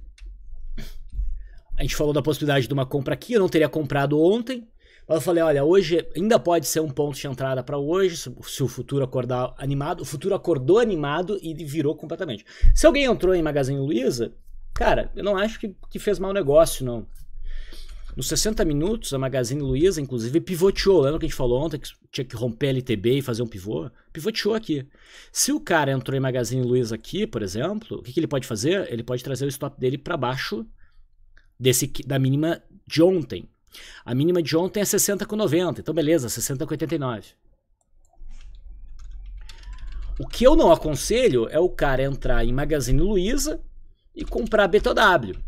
A gente falou da possibilidade de uma compra aqui, eu não teria comprado ontem, eu falei, olha, hoje ainda pode ser um ponto de entrada para hoje, se o futuro acordar animado. O futuro acordou animado e virou completamente. Se alguém entrou em Magazine Luiza, cara, eu não acho que, que fez mau negócio, não. Nos 60 minutos, a Magazine Luiza, inclusive, pivoteou. Lembra que a gente falou ontem que tinha que romper a LTB e fazer um pivô? Pivoteou aqui. Se o cara entrou em Magazine Luiza aqui, por exemplo, o que, que ele pode fazer? Ele pode trazer o stop dele para baixo desse da mínima de ontem. A mínima de ontem é 60 com 90, então beleza, 60 com 89. O que eu não aconselho é o cara entrar em Magazine Luiza e comprar BTW.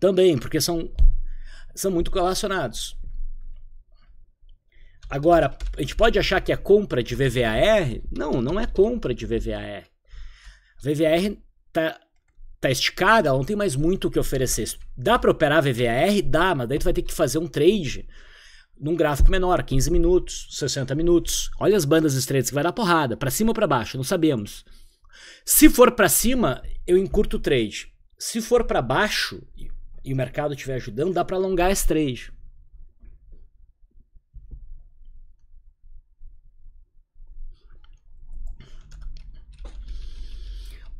Também, porque são, são muito relacionados. Agora, a gente pode achar que é compra de VVAR? Não, não é compra de VVAR. VVAR está tá esticada, ela não tem mais muito o que oferecer. Dá para operar VVAR? Dá, mas daí tu vai ter que fazer um trade num gráfico menor, 15 minutos, 60 minutos. Olha as bandas estreitas que vai dar porrada, para cima ou para baixo, não sabemos. Se for para cima, eu encurto o trade. Se for para baixo e o mercado estiver ajudando, dá para alongar esse trade.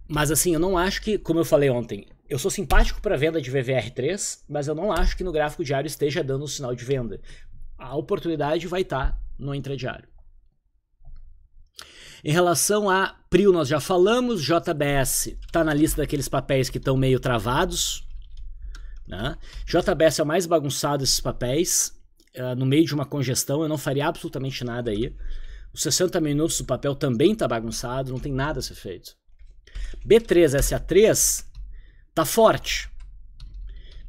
Mas assim, eu não acho que, como eu falei ontem, eu sou simpático para venda de VVR3, mas eu não acho que no gráfico diário esteja dando um sinal de venda. A oportunidade vai estar tá no intradiário. Em relação a Prio, nós já falamos, JBS está na lista daqueles papéis que estão meio travados. Né? JBS é o mais bagunçado desses papéis. Uh, no meio de uma congestão, eu não faria absolutamente nada aí. Os 60 minutos do papel também está bagunçado, não tem nada a ser feito. B3SA3 tá forte.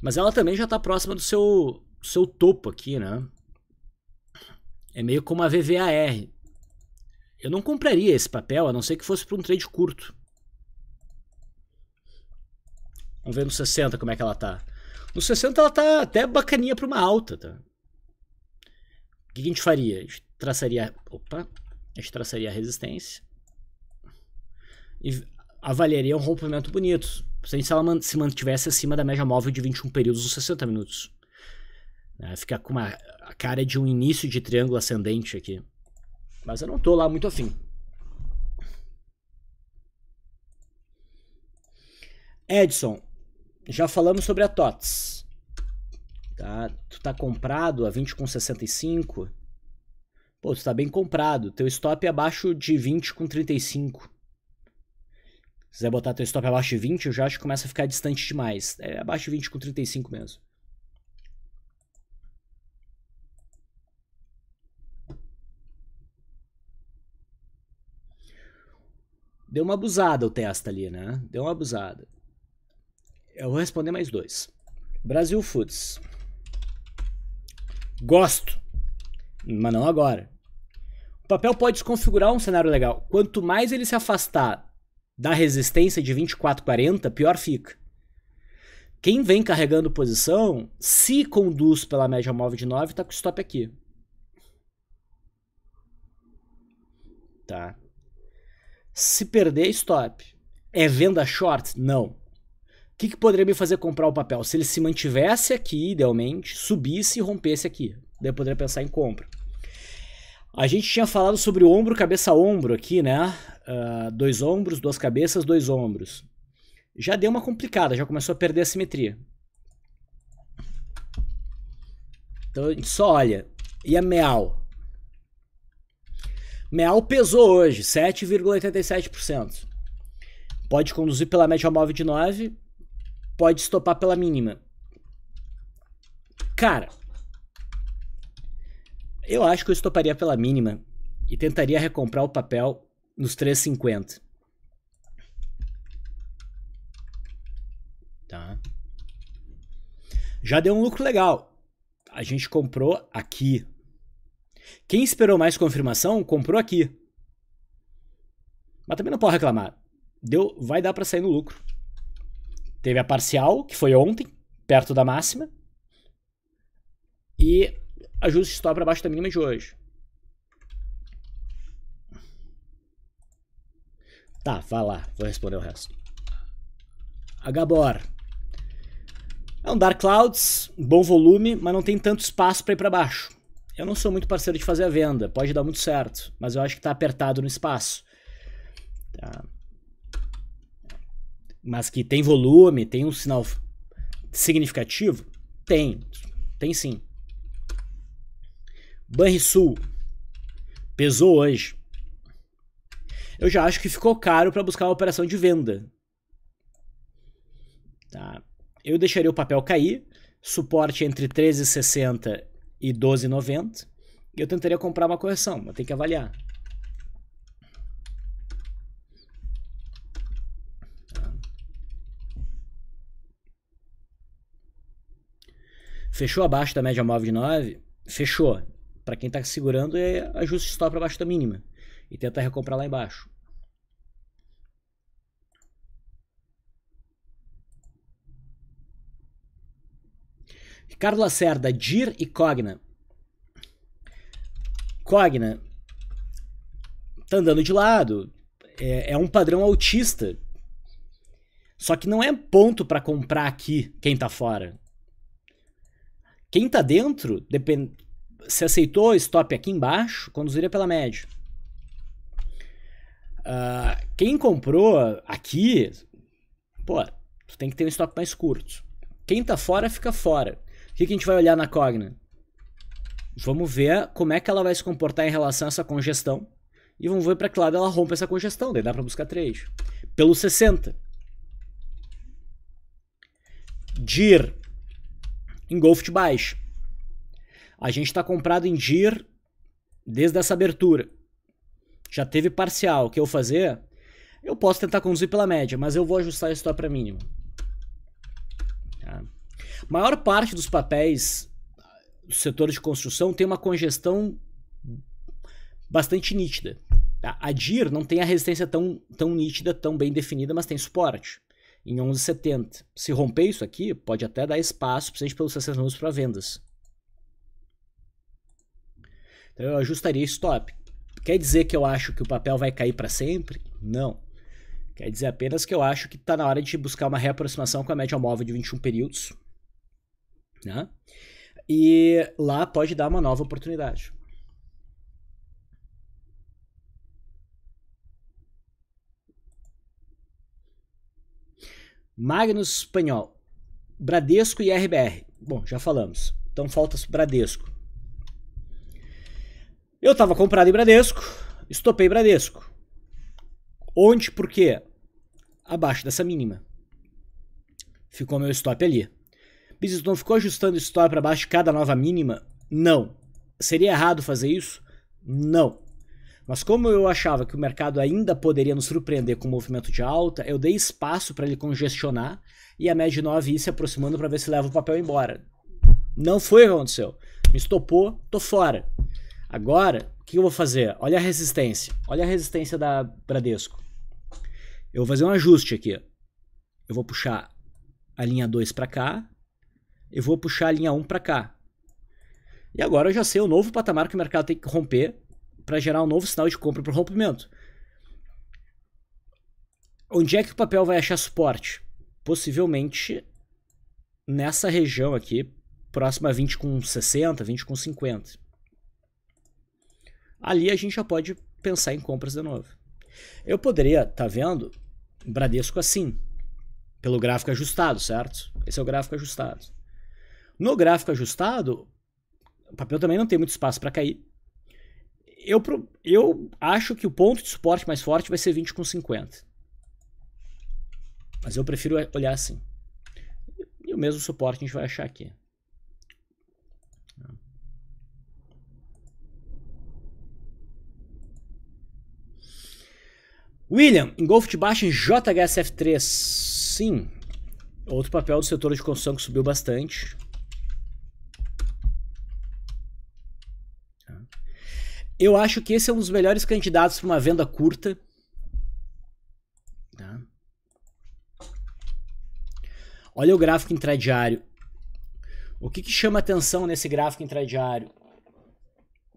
Mas ela também já tá próxima do seu, seu topo aqui, né? É meio como a VVAR. Eu não compraria esse papel, a não ser que fosse para um trade curto. Vamos ver no 60 como é que ela tá. No 60 ela tá até bacaninha para uma alta, tá? O que a gente faria? A gente traçaria, opa, a gente traçaria a resistência. E avaliaria um rompimento bonito, sem se ela se mantivesse acima da média móvel de 21 períodos ou 60 minutos. Né? Fica com uma cara de um início de triângulo ascendente aqui. Mas eu não tô lá muito afim. Edson, já falamos sobre a TOTS. Tá? Tu tá comprado a 20,65? Pô, tu tá bem comprado. Teu stop é abaixo de 20,35 quiser botar teu stop abaixo de 20, eu já acho que começa a ficar distante demais. É abaixo de 20 com 35 mesmo. Deu uma abusada o testa ali, né? Deu uma abusada. Eu vou responder mais dois. Brasil Foods. Gosto, mas não agora. O papel pode desconfigurar um cenário legal. Quanto mais ele se afastar da resistência de 24,40, pior fica. Quem vem carregando posição, se conduz pela média móvel de 9, está com stop aqui. Tá? Se perder, stop. É venda short? Não. O que, que, poderia me fazer comprar o papel? Se ele se mantivesse aqui, idealmente, subisse e rompesse aqui. Daí eu poderia pensar em compra. A gente tinha falado sobre o ombro, cabeça-ombro aqui, né? Ah, dois ombros, duas cabeças, dois ombros. Já deu uma complicada, já começou a perder a simetria. Então a gente só olha. E a Meal? Meal pesou hoje, 7,87%. Pode conduzir pela média móvel de 9, pode estopar pela mínima. Cara, eu acho que eu estoparia pela mínima e tentaria recomprar o papel nos 350. Tá? Já deu um lucro legal. A gente comprou aqui. Quem esperou mais confirmação, comprou aqui. Mas também não pode reclamar. Deu, vai dar para sair no lucro. Teve a parcial, que foi ontem, perto da máxima. E ajuste de stop para baixo da mínima de hoje. Tá, vai lá, vou responder o resto. Gabor. É um Dark Clouds, bom volume, mas não tem tanto espaço para ir para baixo. Eu não sou muito parceiro de fazer a venda, pode dar muito certo, mas eu acho que tá apertado no espaço. Tá. Mas que tem volume, tem um sinal significativo? Tem, tem sim. Banrisul pesou hoje eu já acho que ficou caro para buscar uma operação de venda. Tá. Eu deixaria o papel cair, suporte entre 13,60 e 12,90, e eu tentaria comprar uma correção, mas tem que avaliar. Tá. Fechou abaixo da média móvel de 9? Fechou. Para quem está segurando, é ajuste stop abaixo da mínima e tenta recomprar lá embaixo. Ricardo Lacerda, DIR e Cogna. Cogna tá andando de lado, é, é um padrão autista. Só que não é ponto para comprar aqui quem tá fora. Quem tá dentro, depend... se aceitou stop aqui embaixo, conduziria pela média. Ah, quem comprou aqui, pô, tu tem que ter um estoque mais curto. Quem tá fora, fica fora. O que, que a gente vai olhar na Cogna? Vamos ver como é que ela vai se comportar em relação a essa congestão. E vamos ver para que lado ela rompe essa congestão. Daí dá para buscar trade. Pelo 60. DIR. de baixo. A gente está comprado em DIR desde essa abertura já teve parcial, que eu fazer, eu posso tentar conduzir pela média, mas eu vou ajustar isso para mínimo. Tá? Maior parte dos papéis do setor de construção tem uma congestão bastante nítida. Tá? A DIR não tem a resistência tão, tão nítida, tão bem definida, mas tem suporte em 11,70. Se romper isso aqui, pode até dar espaço para pelos 60 minutos para vendas. Então eu ajustaria stop. Quer dizer que eu acho que o papel vai cair para sempre? Não. Quer dizer apenas que eu acho que está na hora de buscar uma reaproximação com a média móvel de 21 períodos. Né? E lá pode dar uma nova oportunidade. Magnus Espanhol. Bradesco e RBR. Bom, já falamos. Então falta Bradesco. Eu estava comprado em Bradesco, estopei Bradesco. Onde, por quê? Abaixo dessa mínima. Ficou meu stop ali. Business não ficou ajustando o stop para baixo cada nova mínima? Não. Seria errado fazer isso? Não. Mas como eu achava que o mercado ainda poderia nos surpreender com o movimento de alta, eu dei espaço para ele congestionar e a média 9 ir se aproximando para ver se leva o papel embora. Não foi o que aconteceu. Me estopou, tô fora. Agora, o que eu vou fazer? Olha a resistência. Olha a resistência da Bradesco. Eu vou fazer um ajuste aqui. Eu vou puxar a linha 2 para cá. Eu vou puxar a linha 1 um para cá. E agora eu já sei o novo patamar que o mercado tem que romper para gerar um novo sinal de compra para o rompimento. Onde é que o papel vai achar suporte? Possivelmente nessa região aqui, próxima a 20 com 60, 20 com 50 ali a gente já pode pensar em compras de novo. Eu poderia estar tá vendo Bradesco assim, pelo gráfico ajustado, certo? Esse é o gráfico ajustado. No gráfico ajustado, o papel também não tem muito espaço para cair. Eu, eu acho que o ponto de suporte mais forte vai ser com 50. Mas eu prefiro olhar assim. E o mesmo suporte a gente vai achar aqui. William, engolfo de baixo em JHSF3. Sim. Outro papel do setor de construção que subiu bastante. Tá. Eu acho que esse é um dos melhores candidatos para uma venda curta. Tá? Olha o gráfico intradiário. O que, que chama atenção nesse gráfico intradiário?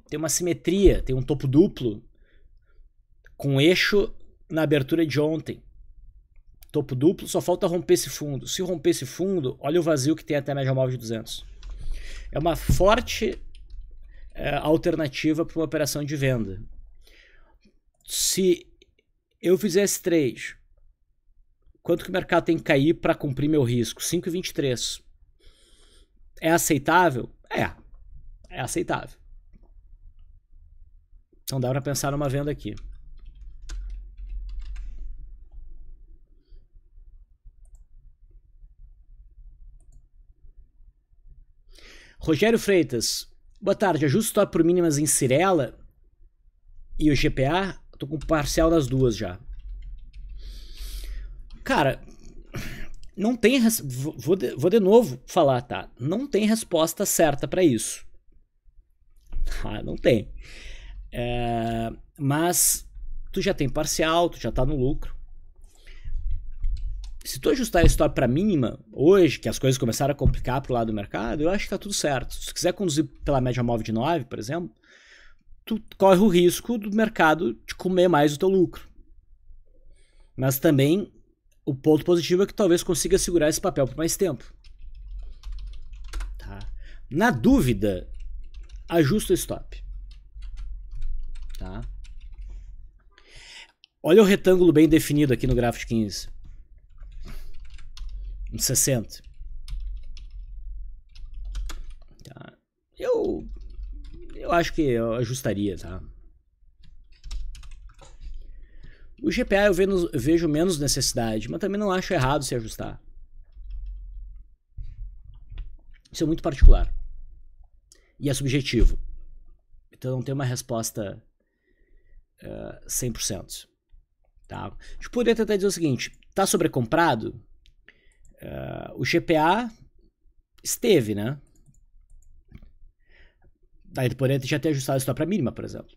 Tem uma simetria, tem um topo duplo com eixo na abertura de ontem. Topo duplo, só falta romper esse fundo. Se romper esse fundo, olha o vazio que tem até a média móvel de 200. É uma forte é, alternativa para uma operação de venda. Se eu fizesse trade, quanto que o mercado tem que cair para cumprir meu risco? 5,23. É aceitável? É. É aceitável. Então dá para pensar numa venda aqui. Rogério Freitas, boa tarde. Ajuste stop por mínimas em Cirela e o GPA? Tô com parcial das duas já. Cara, não tem. Vou de, vou de novo falar, tá? Não tem resposta certa para isso. Ah, não tem. É, mas tu já tem parcial, tu já tá no lucro se tu ajustar stop para mínima, hoje, que as coisas começaram a complicar pro lado do mercado, eu acho que tá tudo certo. Se tu quiser conduzir pela média móvel de 9, por exemplo, tu corre o risco do mercado te comer mais o teu lucro. Mas também o ponto positivo é que talvez consiga segurar esse papel por mais tempo. Tá. Na dúvida, ajusta o stop. Tá. Olha o retângulo bem definido aqui no gráfico de 15. 60. Tá. Eu, eu acho que eu ajustaria, tá? O GPA eu vejo, eu vejo menos necessidade, mas também não acho errado se ajustar. Isso é muito particular. E é subjetivo. Então não tem uma resposta uh, eh, 100%. Tá? A gente poderia tentar dizer o seguinte: está sobrecomprado? Uh, o GPA esteve, né? Daí ele poderia já ter ajustado a história para mínima, por exemplo.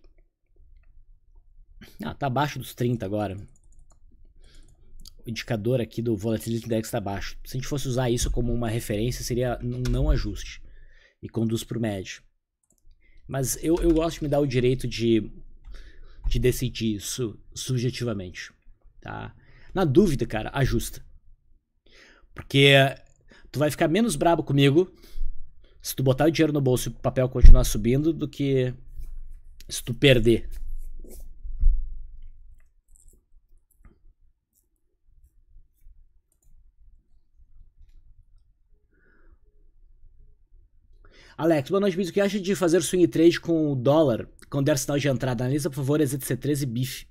Ah, tá abaixo dos 30 agora. O indicador aqui do Volatility Index está baixo. Se a gente fosse usar isso como uma referência, seria um não ajuste e conduz para o médio. Mas eu, eu gosto de me dar o direito de, de decidir isso subjetivamente. Tá? Na dúvida, cara, ajusta. Porque tu vai ficar menos brabo comigo se tu botar o dinheiro no bolso e o papel continuar subindo do que se tu perder. Alex, boa noite, Bis. O que acha de fazer swing trade com o dólar quando der sinal de entrada? Analisa, por favor, EZC13 BIF.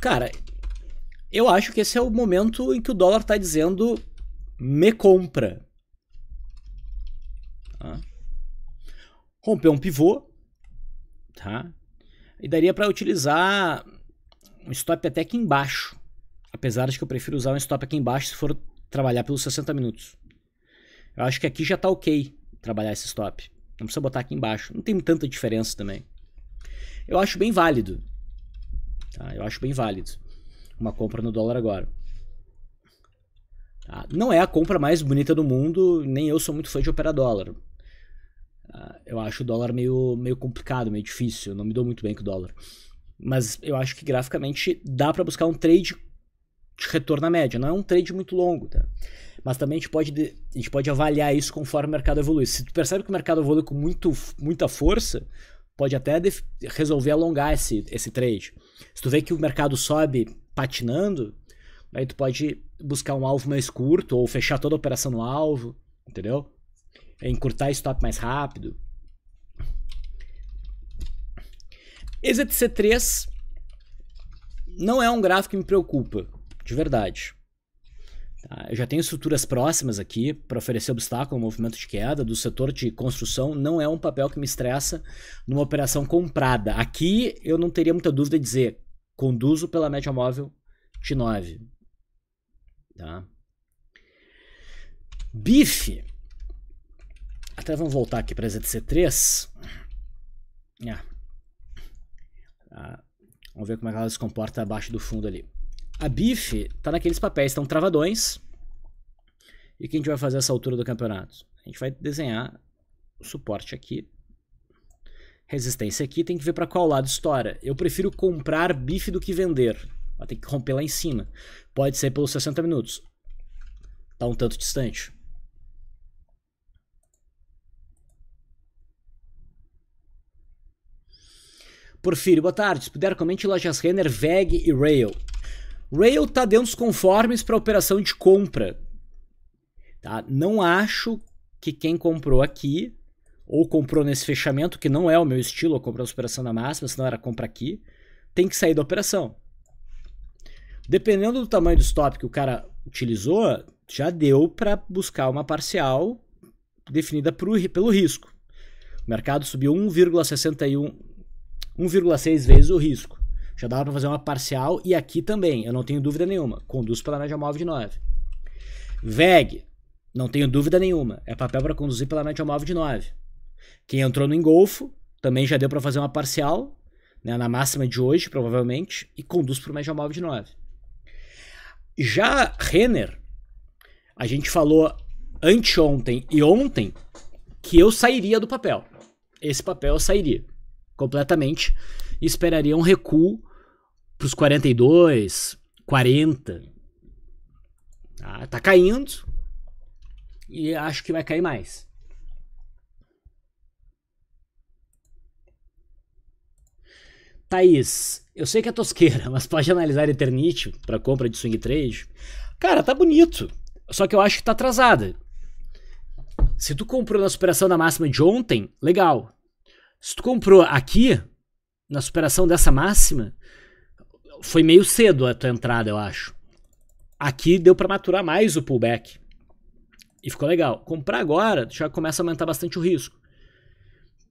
Cara, eu acho que esse é o momento em que o dólar está dizendo me compra. Tá? Rompeu um pivô, tá? E daria para utilizar um stop até aqui embaixo. Apesar de que eu prefiro usar um stop aqui embaixo se for trabalhar pelos 60 minutos. Eu acho que aqui já está ok trabalhar esse stop. Não precisa botar aqui embaixo. Não tem tanta diferença também. Eu acho bem válido. Tá? Eu acho bem válido uma compra no dólar agora. Ah, não é a compra mais bonita do mundo, nem eu sou muito fã de operar dólar. Ah, eu acho o dólar meio, meio complicado, meio difícil, não me dou muito bem com o dólar. Mas eu acho que graficamente dá para buscar um trade de retorno à média. Não é um trade muito longo, tá? Mas também a gente pode, a gente pode avaliar isso conforme o mercado evolui. Se tu percebe que o mercado evolui com muito, muita força, pode até resolver alongar esse, esse trade. Se tu vê que o mercado sobe patinando, aí tu pode buscar um alvo mais curto ou fechar toda a operação no alvo, entendeu? É encurtar stop mais rápido. EZC3 não é um gráfico que me preocupa, de verdade. Tá? Eu já tenho estruturas próximas aqui para oferecer obstáculo ao movimento de queda do setor de construção. Não é um papel que me estressa numa operação comprada. Aqui eu não teria muita dúvida de dizer conduzo pela média móvel de 9. Tá? Bife. Até vamos voltar aqui para a ZC3. Vamos ver como é que ela se comporta abaixo do fundo ali a bife tá naqueles papéis, estão travadões. E o que a gente vai fazer essa altura do campeonato? A gente vai desenhar o suporte aqui. Resistência aqui, tem que ver para qual lado estoura. Eu prefiro comprar bife do que vender. Vai ter que romper lá em cima. Pode ser pelos 60 minutos. Tá um tanto distante. Porfírio, boa tarde. Se puder, comente lojas Renner, VEG e Rail. Rail está dentro dos conformes para operação de compra. Tá? Não acho que quem comprou aqui, ou comprou nesse fechamento, que não é o meu estilo, eu comprei a operação na máxima, se não era compra aqui, tem que sair da operação. Dependendo do tamanho do stop que o cara utilizou, já deu para buscar uma parcial definida pelo risco. O mercado subiu 1,61, 1,6 vezes o risco. Já dava para fazer uma parcial e aqui também, eu não tenho dúvida nenhuma. Conduz pela média móvel de 9. VEG, não tenho dúvida nenhuma. É papel para conduzir pela média móvel de 9. Quem entrou no engolfo, também já deu para fazer uma parcial, né, na máxima de hoje, provavelmente, e conduz para o média móvel de 9. Já Renner, a gente falou anteontem e ontem que eu sairia do papel. Esse papel eu sairia completamente e esperaria um recuo para os 42, 40. Tá? tá caindo e acho que vai cair mais. Thaís, eu sei que é tosqueira, mas pode analisar Eternite para compra de swing trade? Cara, tá bonito. Só que eu acho que tá atrasada. Se tu comprou na superação da máxima de ontem, legal. Se tu comprou aqui, na superação dessa máxima, foi meio cedo a tua entrada, eu acho. Aqui deu para maturar mais o pullback. E ficou legal. Comprar agora já começa a aumentar bastante o risco.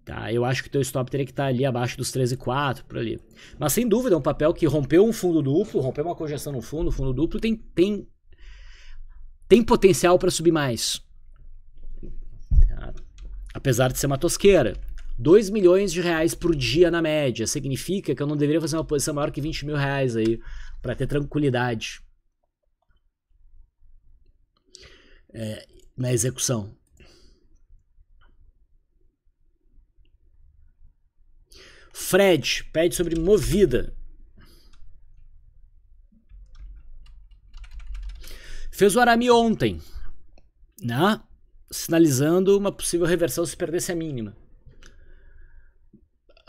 Tá, eu acho que o teu stop teria que estar tá ali abaixo dos 13,4 por ali. Mas sem dúvida é um papel que rompeu um fundo duplo, rompeu uma congestão no fundo, fundo duplo tem tem tem potencial para subir mais. Tá? Apesar de ser uma tosqueira. 2 milhões de reais por dia na média. Significa que eu não deveria fazer uma posição maior que 20 mil reais aí, para ter tranquilidade é, na execução. Fred pede sobre Movida. Fez o arame ontem, né? sinalizando uma possível reversão se perdesse a mínima.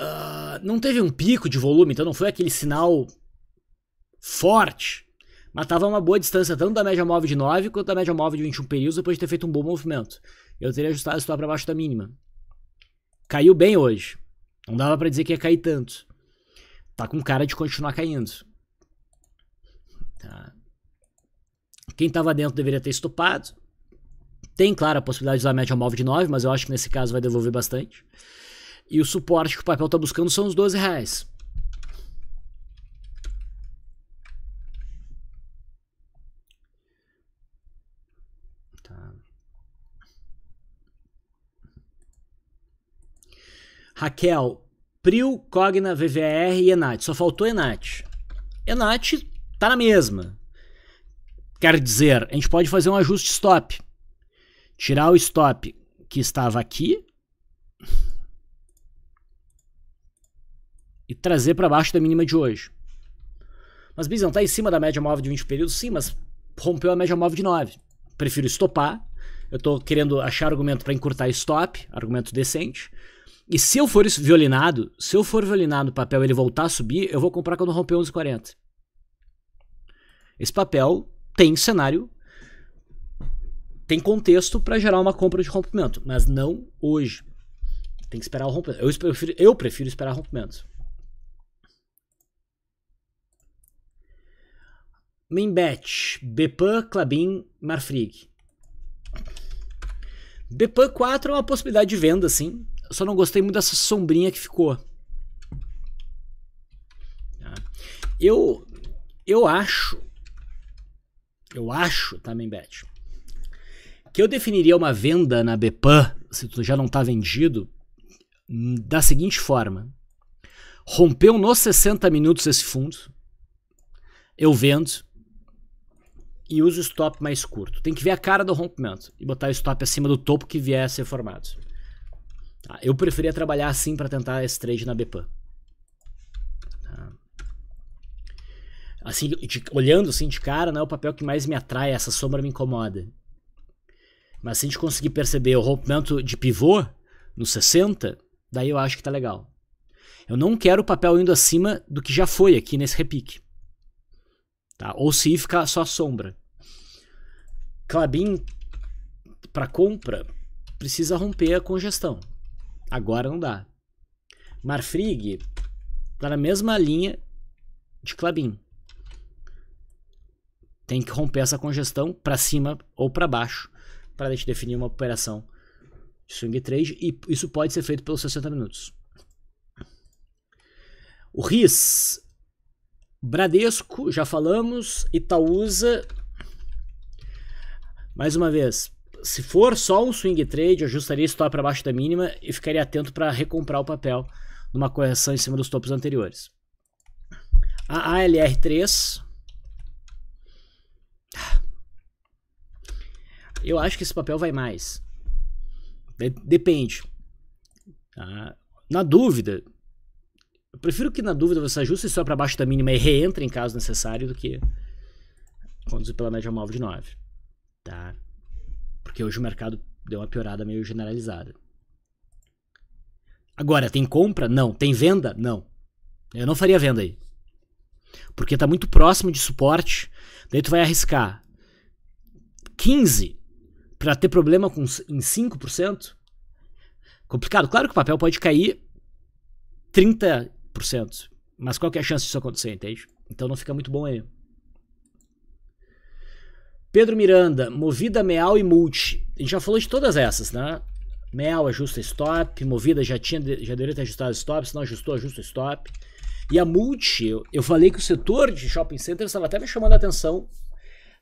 Uh, não teve um pico de volume, então não foi aquele sinal forte. Mas estava uma boa distância, tanto da média móvel de 9 quanto da média móvel de 21 períodos, depois de ter feito um bom movimento. Eu teria ajustado a estourar para baixo da mínima. Caiu bem hoje. Não dava para dizer que ia cair tanto. Tá com cara de continuar caindo. Tá. Quem estava dentro deveria ter estopado. Tem, claro, a possibilidade de usar a média móvel de 9, mas eu acho que nesse caso vai devolver bastante. E o suporte que o papel está buscando são os 12 reais. Tá. Raquel, Prio, Cogna, VVR e Enat. Só faltou Enat. Enat tá na mesma. Quer dizer, a gente pode fazer um ajuste stop. Tirar o stop que estava aqui e trazer para baixo da mínima de hoje. Mas Bizão tá em cima da média móvel de 20 períodos? Sim, mas rompeu a média móvel de 9. Prefiro estopar. Eu tô querendo achar argumento para encurtar stop, argumento decente. E se eu for violinado, se eu for violinado o papel ele voltar a subir, eu vou comprar quando romper 11,40. Esse papel tem cenário, tem contexto para gerar uma compra de rompimento, mas não hoje. Tem que esperar o rompimento. Eu prefiro, eu prefiro esperar rompimento. Membet, Bepan, Clabin, Marfrig. Bepan 4 é uma possibilidade de venda, sim. Eu só não gostei muito dessa sombrinha que ficou. Tá. Eu, eu acho, eu acho, tá, Membet, que eu definiria uma venda na Bepan, se tu já não tá vendido, da seguinte forma. Rompeu nos 60 minutos esse fundo, eu vendo, e uso o stop mais curto. Tem que ver a cara do rompimento e botar o stop acima do topo que vier a ser formado. Tá, eu preferia trabalhar assim para tentar esse trade na Bepan. Tá. Assim, de, olhando assim de cara, não é o papel que mais me atrai, essa sombra me incomoda. Mas se a gente conseguir perceber o rompimento de pivô no 60, daí eu acho que tá legal. Eu não quero o papel indo acima do que já foi aqui nesse repique. Tá? Ou se ficar só sombra. Clabin para compra precisa romper a congestão. Agora não dá. Marfrig está na mesma linha de Clabin. Tem que romper essa congestão para cima ou para baixo para a gente definir uma operação de swing trade e isso pode ser feito pelos 60 minutos. O RIS, Bradesco, já falamos, Itaúsa, mais uma vez, se for só um swing trade, eu ajustaria stop para baixo da mínima e ficaria atento para recomprar o papel numa correção em cima dos topos anteriores. A ALR3. Eu acho que esse papel vai mais. Depende. Tá? Na dúvida, eu prefiro que na dúvida você ajuste só para baixo da mínima e reentre em caso necessário do que conduzir pela média móvel de 9 tá? Porque hoje o mercado deu uma piorada meio generalizada. Agora, tem compra? Não. Tem venda? Não. Eu não faria venda aí. Porque está muito próximo de suporte, daí tu vai arriscar 15 para ter problema com em 5%? Complicado. Claro que o papel pode cair 30%, mas qual que é a chance disso acontecer, entende? Então não fica muito bom aí. Pedro Miranda, Movida, Meal e Multi. A gente já falou de todas essas, né? Mel ajusta stop, Movida já tinha já deveria ter ajustado stop, se não ajustou, ajusta stop. E a Multi, eu, falei que o setor de shopping center estava até me chamando a atenção,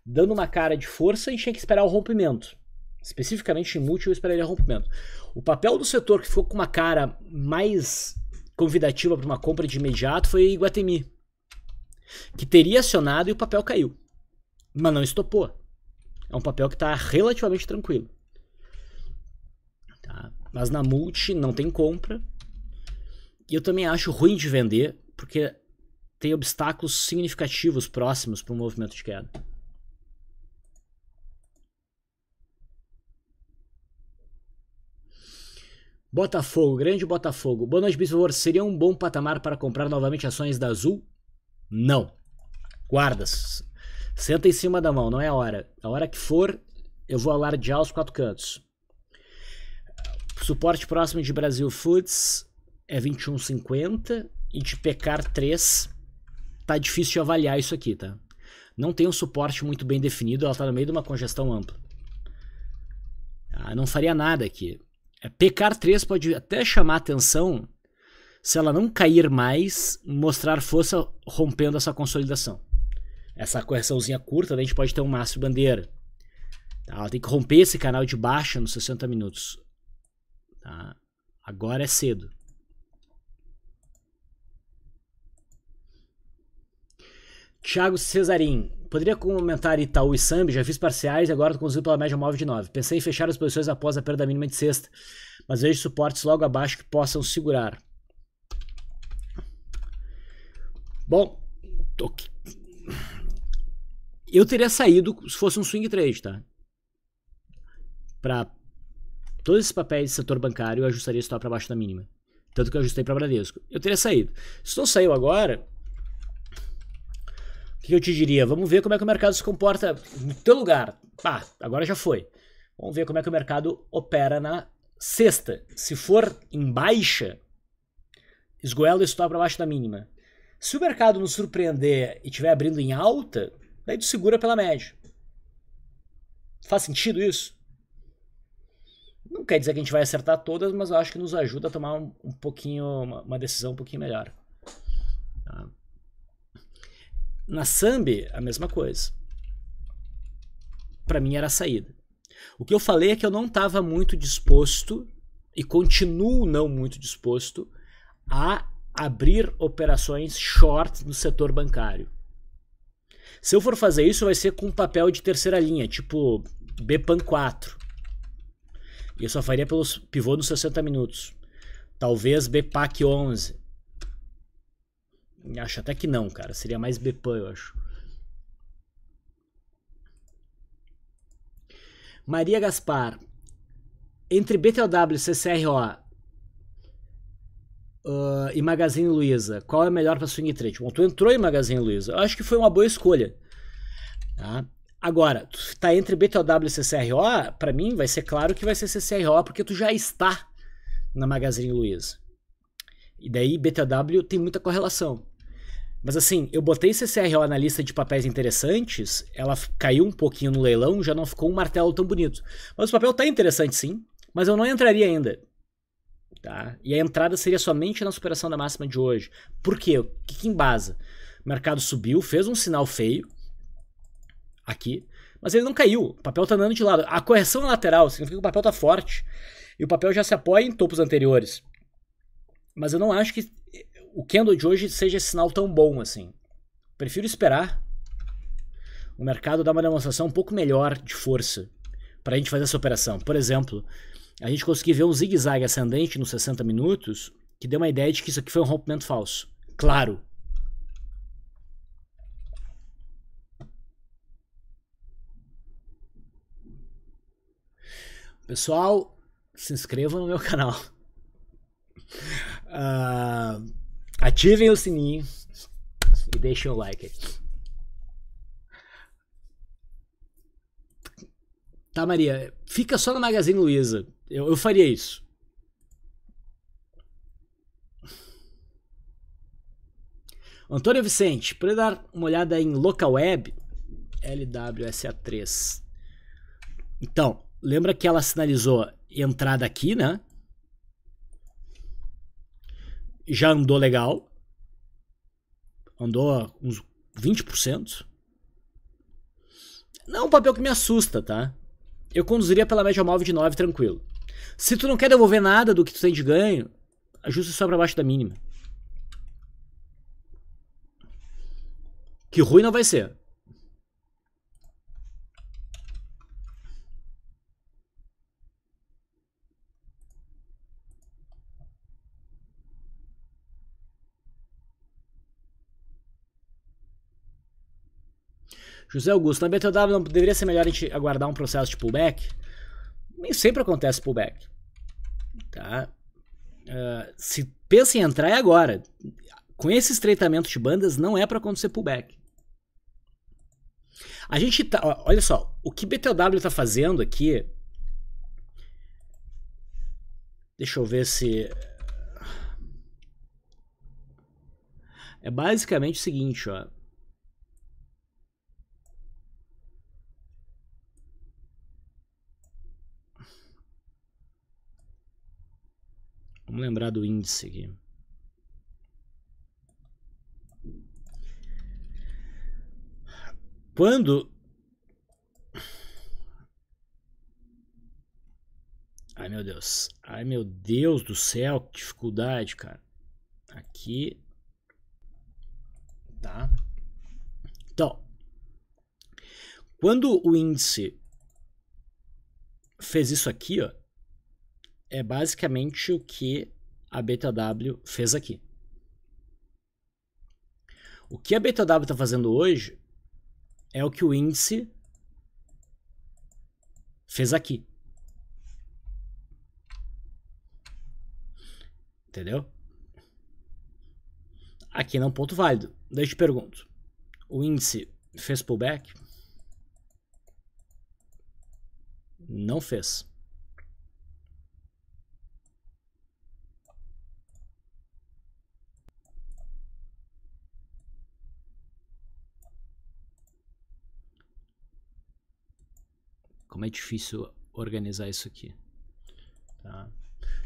dando uma cara de força e tinha que esperar o rompimento. Especificamente em Multi, eu esperaria o rompimento. O papel do setor que ficou com uma cara mais convidativa para uma compra de imediato foi Iguatemi, que teria acionado e o papel caiu mas não estopou. É um papel que está relativamente tranquilo. Tá? Mas na multi não tem compra. E eu também acho ruim de vender, porque tem obstáculos significativos próximos para um movimento de queda. Botafogo, grande Botafogo. Boa noite, por Seria um bom patamar para comprar novamente ações da Azul? Não. Guardas. Senta em cima da mão, não é a hora. A hora que for, eu vou alardear os quatro cantos. Suporte próximo de Brasil Foods é 21,50 e de Pecar 3 tá difícil de avaliar isso aqui, tá? Não tem um suporte muito bem definido, ela tá no meio de uma congestão ampla. Ah, não faria nada aqui. É, Pecar 3 pode até chamar atenção se ela não cair mais, mostrar força rompendo essa consolidação essa correçãozinha curta, daí a gente pode ter um mastro bandeira. Tá? Ela tem que romper esse canal de baixa nos 60 minutos. Tá? Agora é cedo. Thiago Cesarim, poderia comentar Itaú e Sambi? Já fiz parciais e agora estou conduzido pela média móvel de 9. Pensei em fechar as posições após a perda mínima de sexta, mas vejo suportes logo abaixo que possam segurar. Bom, eu teria saído se fosse um swing trade, tá? Para todos esses papéis de setor bancário, eu ajustaria esse stop para baixo da mínima. Tanto que eu ajustei para Bradesco. Eu teria saído. Se não saiu agora, o que eu te diria? Vamos ver como é que o mercado se comporta no teu lugar. Pá, agora já foi. Vamos ver como é que o mercado opera na sexta. Se for em baixa, esgoela esse stop para baixo da mínima. Se o mercado nos surpreender e estiver abrindo em alta, Daí tu segura pela média. Faz sentido isso? Não quer dizer que a gente vai acertar todas, mas eu acho que nos ajuda a tomar um, um pouquinho, uma, uma, decisão um pouquinho melhor. Tá? Na Sambi, a mesma coisa. Para mim era a saída. O que eu falei é que eu não estava muito disposto e continuo não muito disposto a abrir operações short no setor bancário. Se eu for fazer isso, vai ser com papel de terceira linha, tipo BPAN 4. E eu só faria pelos pivô nos 60 minutos. Talvez BPAC 11. Acho até que não, cara. Seria mais BPAN, eu acho. Maria Gaspar. Entre BTLW e CCRO, uh, e Magazine Luiza, qual é melhor para swing trade? Bom, tu entrou em Magazine Luiza, eu acho que foi uma boa escolha. Tá? Agora, tu está entre BTOW e CCRO, para mim vai ser claro que vai ser CCRO, porque tu já está na Magazine Luiza. E daí BTW tem muita correlação. Mas assim, eu botei CCRO na lista de papéis interessantes, ela caiu um pouquinho no leilão, já não ficou um martelo tão bonito. Mas o papel tá interessante sim, mas eu não entraria ainda. Tá? E a entrada seria somente na superação da máxima de hoje. Por quê? O que, que embasa? O mercado subiu, fez um sinal feio aqui, mas ele não caiu. O papel está andando de lado. A correção lateral significa que o papel está forte e o papel já se apoia em topos anteriores. Mas eu não acho que o candle de hoje seja esse sinal tão bom assim. Prefiro esperar o mercado dar uma demonstração um pouco melhor de força para a gente fazer essa operação. Por exemplo, a gente conseguiu ver um zigue-zague ascendente nos 60 minutos que deu uma ideia de que isso aqui foi um rompimento falso. Claro. Pessoal, se inscrevam no meu canal. Uh, ativem o sininho e deixem o like. Tá, Maria, fica só no Magazine Luiza. Eu, eu faria isso. Antônio Vicente, para dar uma olhada em local web LWSA3. Então, lembra que ela sinalizou entrada aqui, né? Já andou legal. Andou uns 20%. Não é um papel que me assusta, tá? Eu conduziria pela média móvel de 9 tranquilo. Se tu não quer devolver nada do que tu tem de ganho, ajusta só para baixo da mínima. Que ruim não vai ser. José Augusto, na BTW não deveria ser melhor a gente aguardar um processo de pullback? nem sempre acontece pullback. Tá? Uh, se pensa em entrar é agora. Com esse estreitamento de bandas, não é para acontecer pullback. A gente tá. Olha só, o que BTW tá fazendo aqui. Deixa eu ver se. É basicamente o seguinte, ó. Vamos lembrar do índice aqui. Quando. Ai meu Deus. Ai meu Deus do céu, que dificuldade, cara. Aqui. Tá? Então. Quando o índice fez isso aqui, ó é basicamente o que a BTW fez aqui. O que a BTW está fazendo hoje é o que o índice fez aqui. Entendeu? Aqui não é um ponto válido. Deixa eu te pergunto: o índice fez pullback? Não fez. Como é difícil organizar isso aqui. Tá?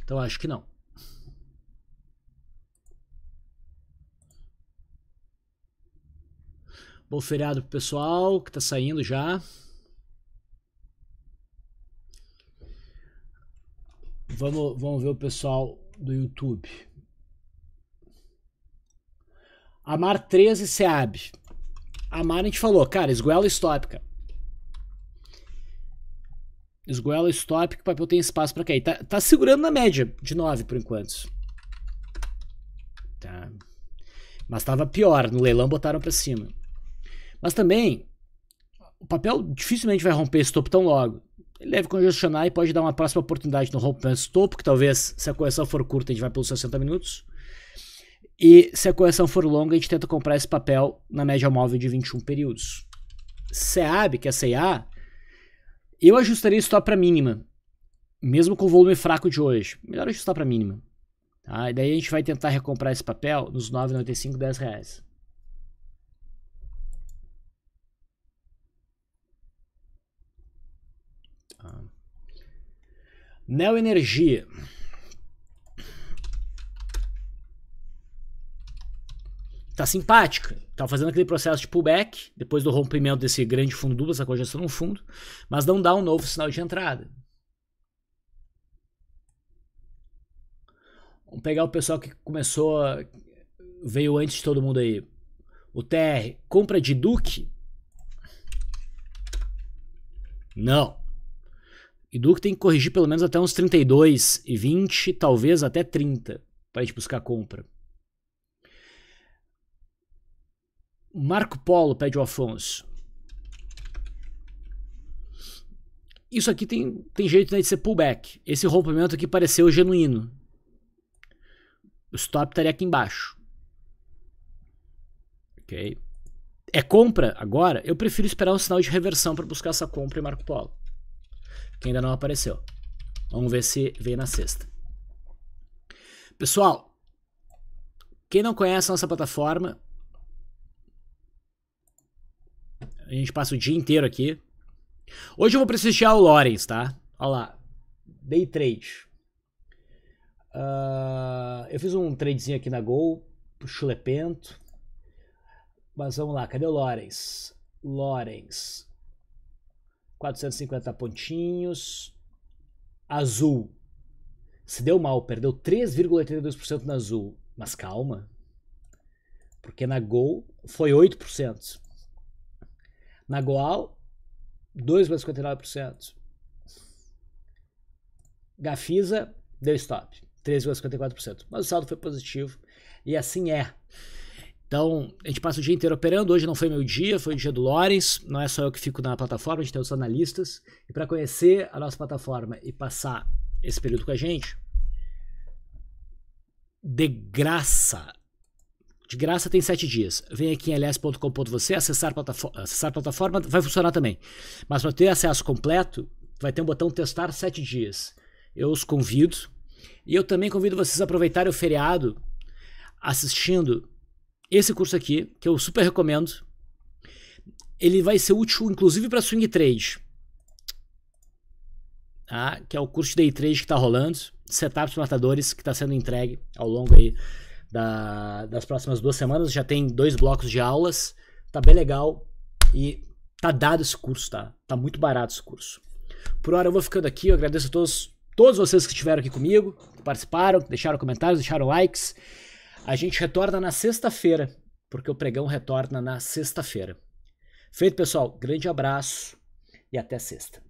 Então acho que não. Bom feriado pro pessoal que tá saindo já. Vamos, vamos ver o pessoal do YouTube. Amar 13 Seab. Amar a gente falou, cara, esguela stop, cara. Esguela, stop, que o papel tem espaço para cair. Tá, tá segurando na média de 9 por enquanto. Tá. Mas estava pior, no leilão botaram para cima. Mas também, o papel dificilmente vai romper esse topo tão logo. Ele deve congestionar e pode dar uma próxima oportunidade no rompimento esse topo, que talvez, se a correção for curta, a gente vai pelos 60 minutos. E se a correção for longa, a gente tenta comprar esse papel na média móvel de 21 períodos. SEAB, que é CA, eu ajustaria isso stop para mínima, mesmo com o volume fraco de hoje. Melhor ajustar para mínima. Tá? E daí a gente vai tentar recomprar esse papel nos 9,95, R$ reais. Tá. Neoenergia. tá simpática. Tá fazendo aquele processo de pullback, depois do rompimento desse grande fundo duplo, essa congestão no fundo, mas não dá um novo sinal de entrada. Vamos pegar o pessoal que começou, veio antes de todo mundo aí. O TR, compra de Duke? Não. E Duke tem que corrigir pelo menos até uns 32 e 20, talvez até 30, para a gente buscar compra. Marco Polo pede o Afonso. Isso aqui tem, tem jeito né, de ser pullback. Esse rompimento aqui pareceu genuíno. O stop estaria aqui embaixo. Ok. É compra agora? Eu prefiro esperar um sinal de reversão para buscar essa compra em Marco Polo. Que ainda não apareceu. Vamos ver se vem na sexta. Pessoal, quem não conhece a nossa plataforma, A gente passa o dia inteiro aqui. Hoje eu vou prestigiar o Lawrence, tá? Olha lá. Day trade. Uh, eu fiz um tradezinho aqui na Gol, chulepento. Mas vamos lá, cadê o Lawrence? Lawrence. 450 pontinhos. Azul. Se deu mal, perdeu 3,82% na azul. Mas calma. Porque na Gol foi 8%. Na Goal, 2,59%. Gafisa deu stop, 3,54%. Mas o saldo foi positivo e assim é. Então, a gente passa o dia inteiro operando. Hoje não foi meu dia, foi o dia do Lores. Não é só eu que fico na plataforma, a gente tem os analistas. E para conhecer a nossa plataforma e passar esse período com a gente, de graça de graça tem sete dias. Vem aqui em ls.com.você, acessar, acessar plataforma, vai funcionar também. Mas para ter acesso completo, vai ter um botão testar sete dias. Eu os convido. E eu também convido vocês a aproveitarem o feriado assistindo esse curso aqui, que eu super recomendo. Ele vai ser útil, inclusive, para swing trade. Tá? que é o curso de day trade que está rolando, setups matadores que está sendo entregue ao longo aí da, das próximas duas semanas. Já tem dois blocos de aulas. Tá bem legal. E tá dado esse curso, tá? Tá muito barato esse curso. Por hora eu vou ficando aqui. Eu agradeço a todos, todos vocês que estiveram aqui comigo, que participaram, que deixaram comentários, deixaram likes. A gente retorna na sexta-feira, porque o pregão retorna na sexta-feira. Feito, pessoal. Grande abraço e até sexta.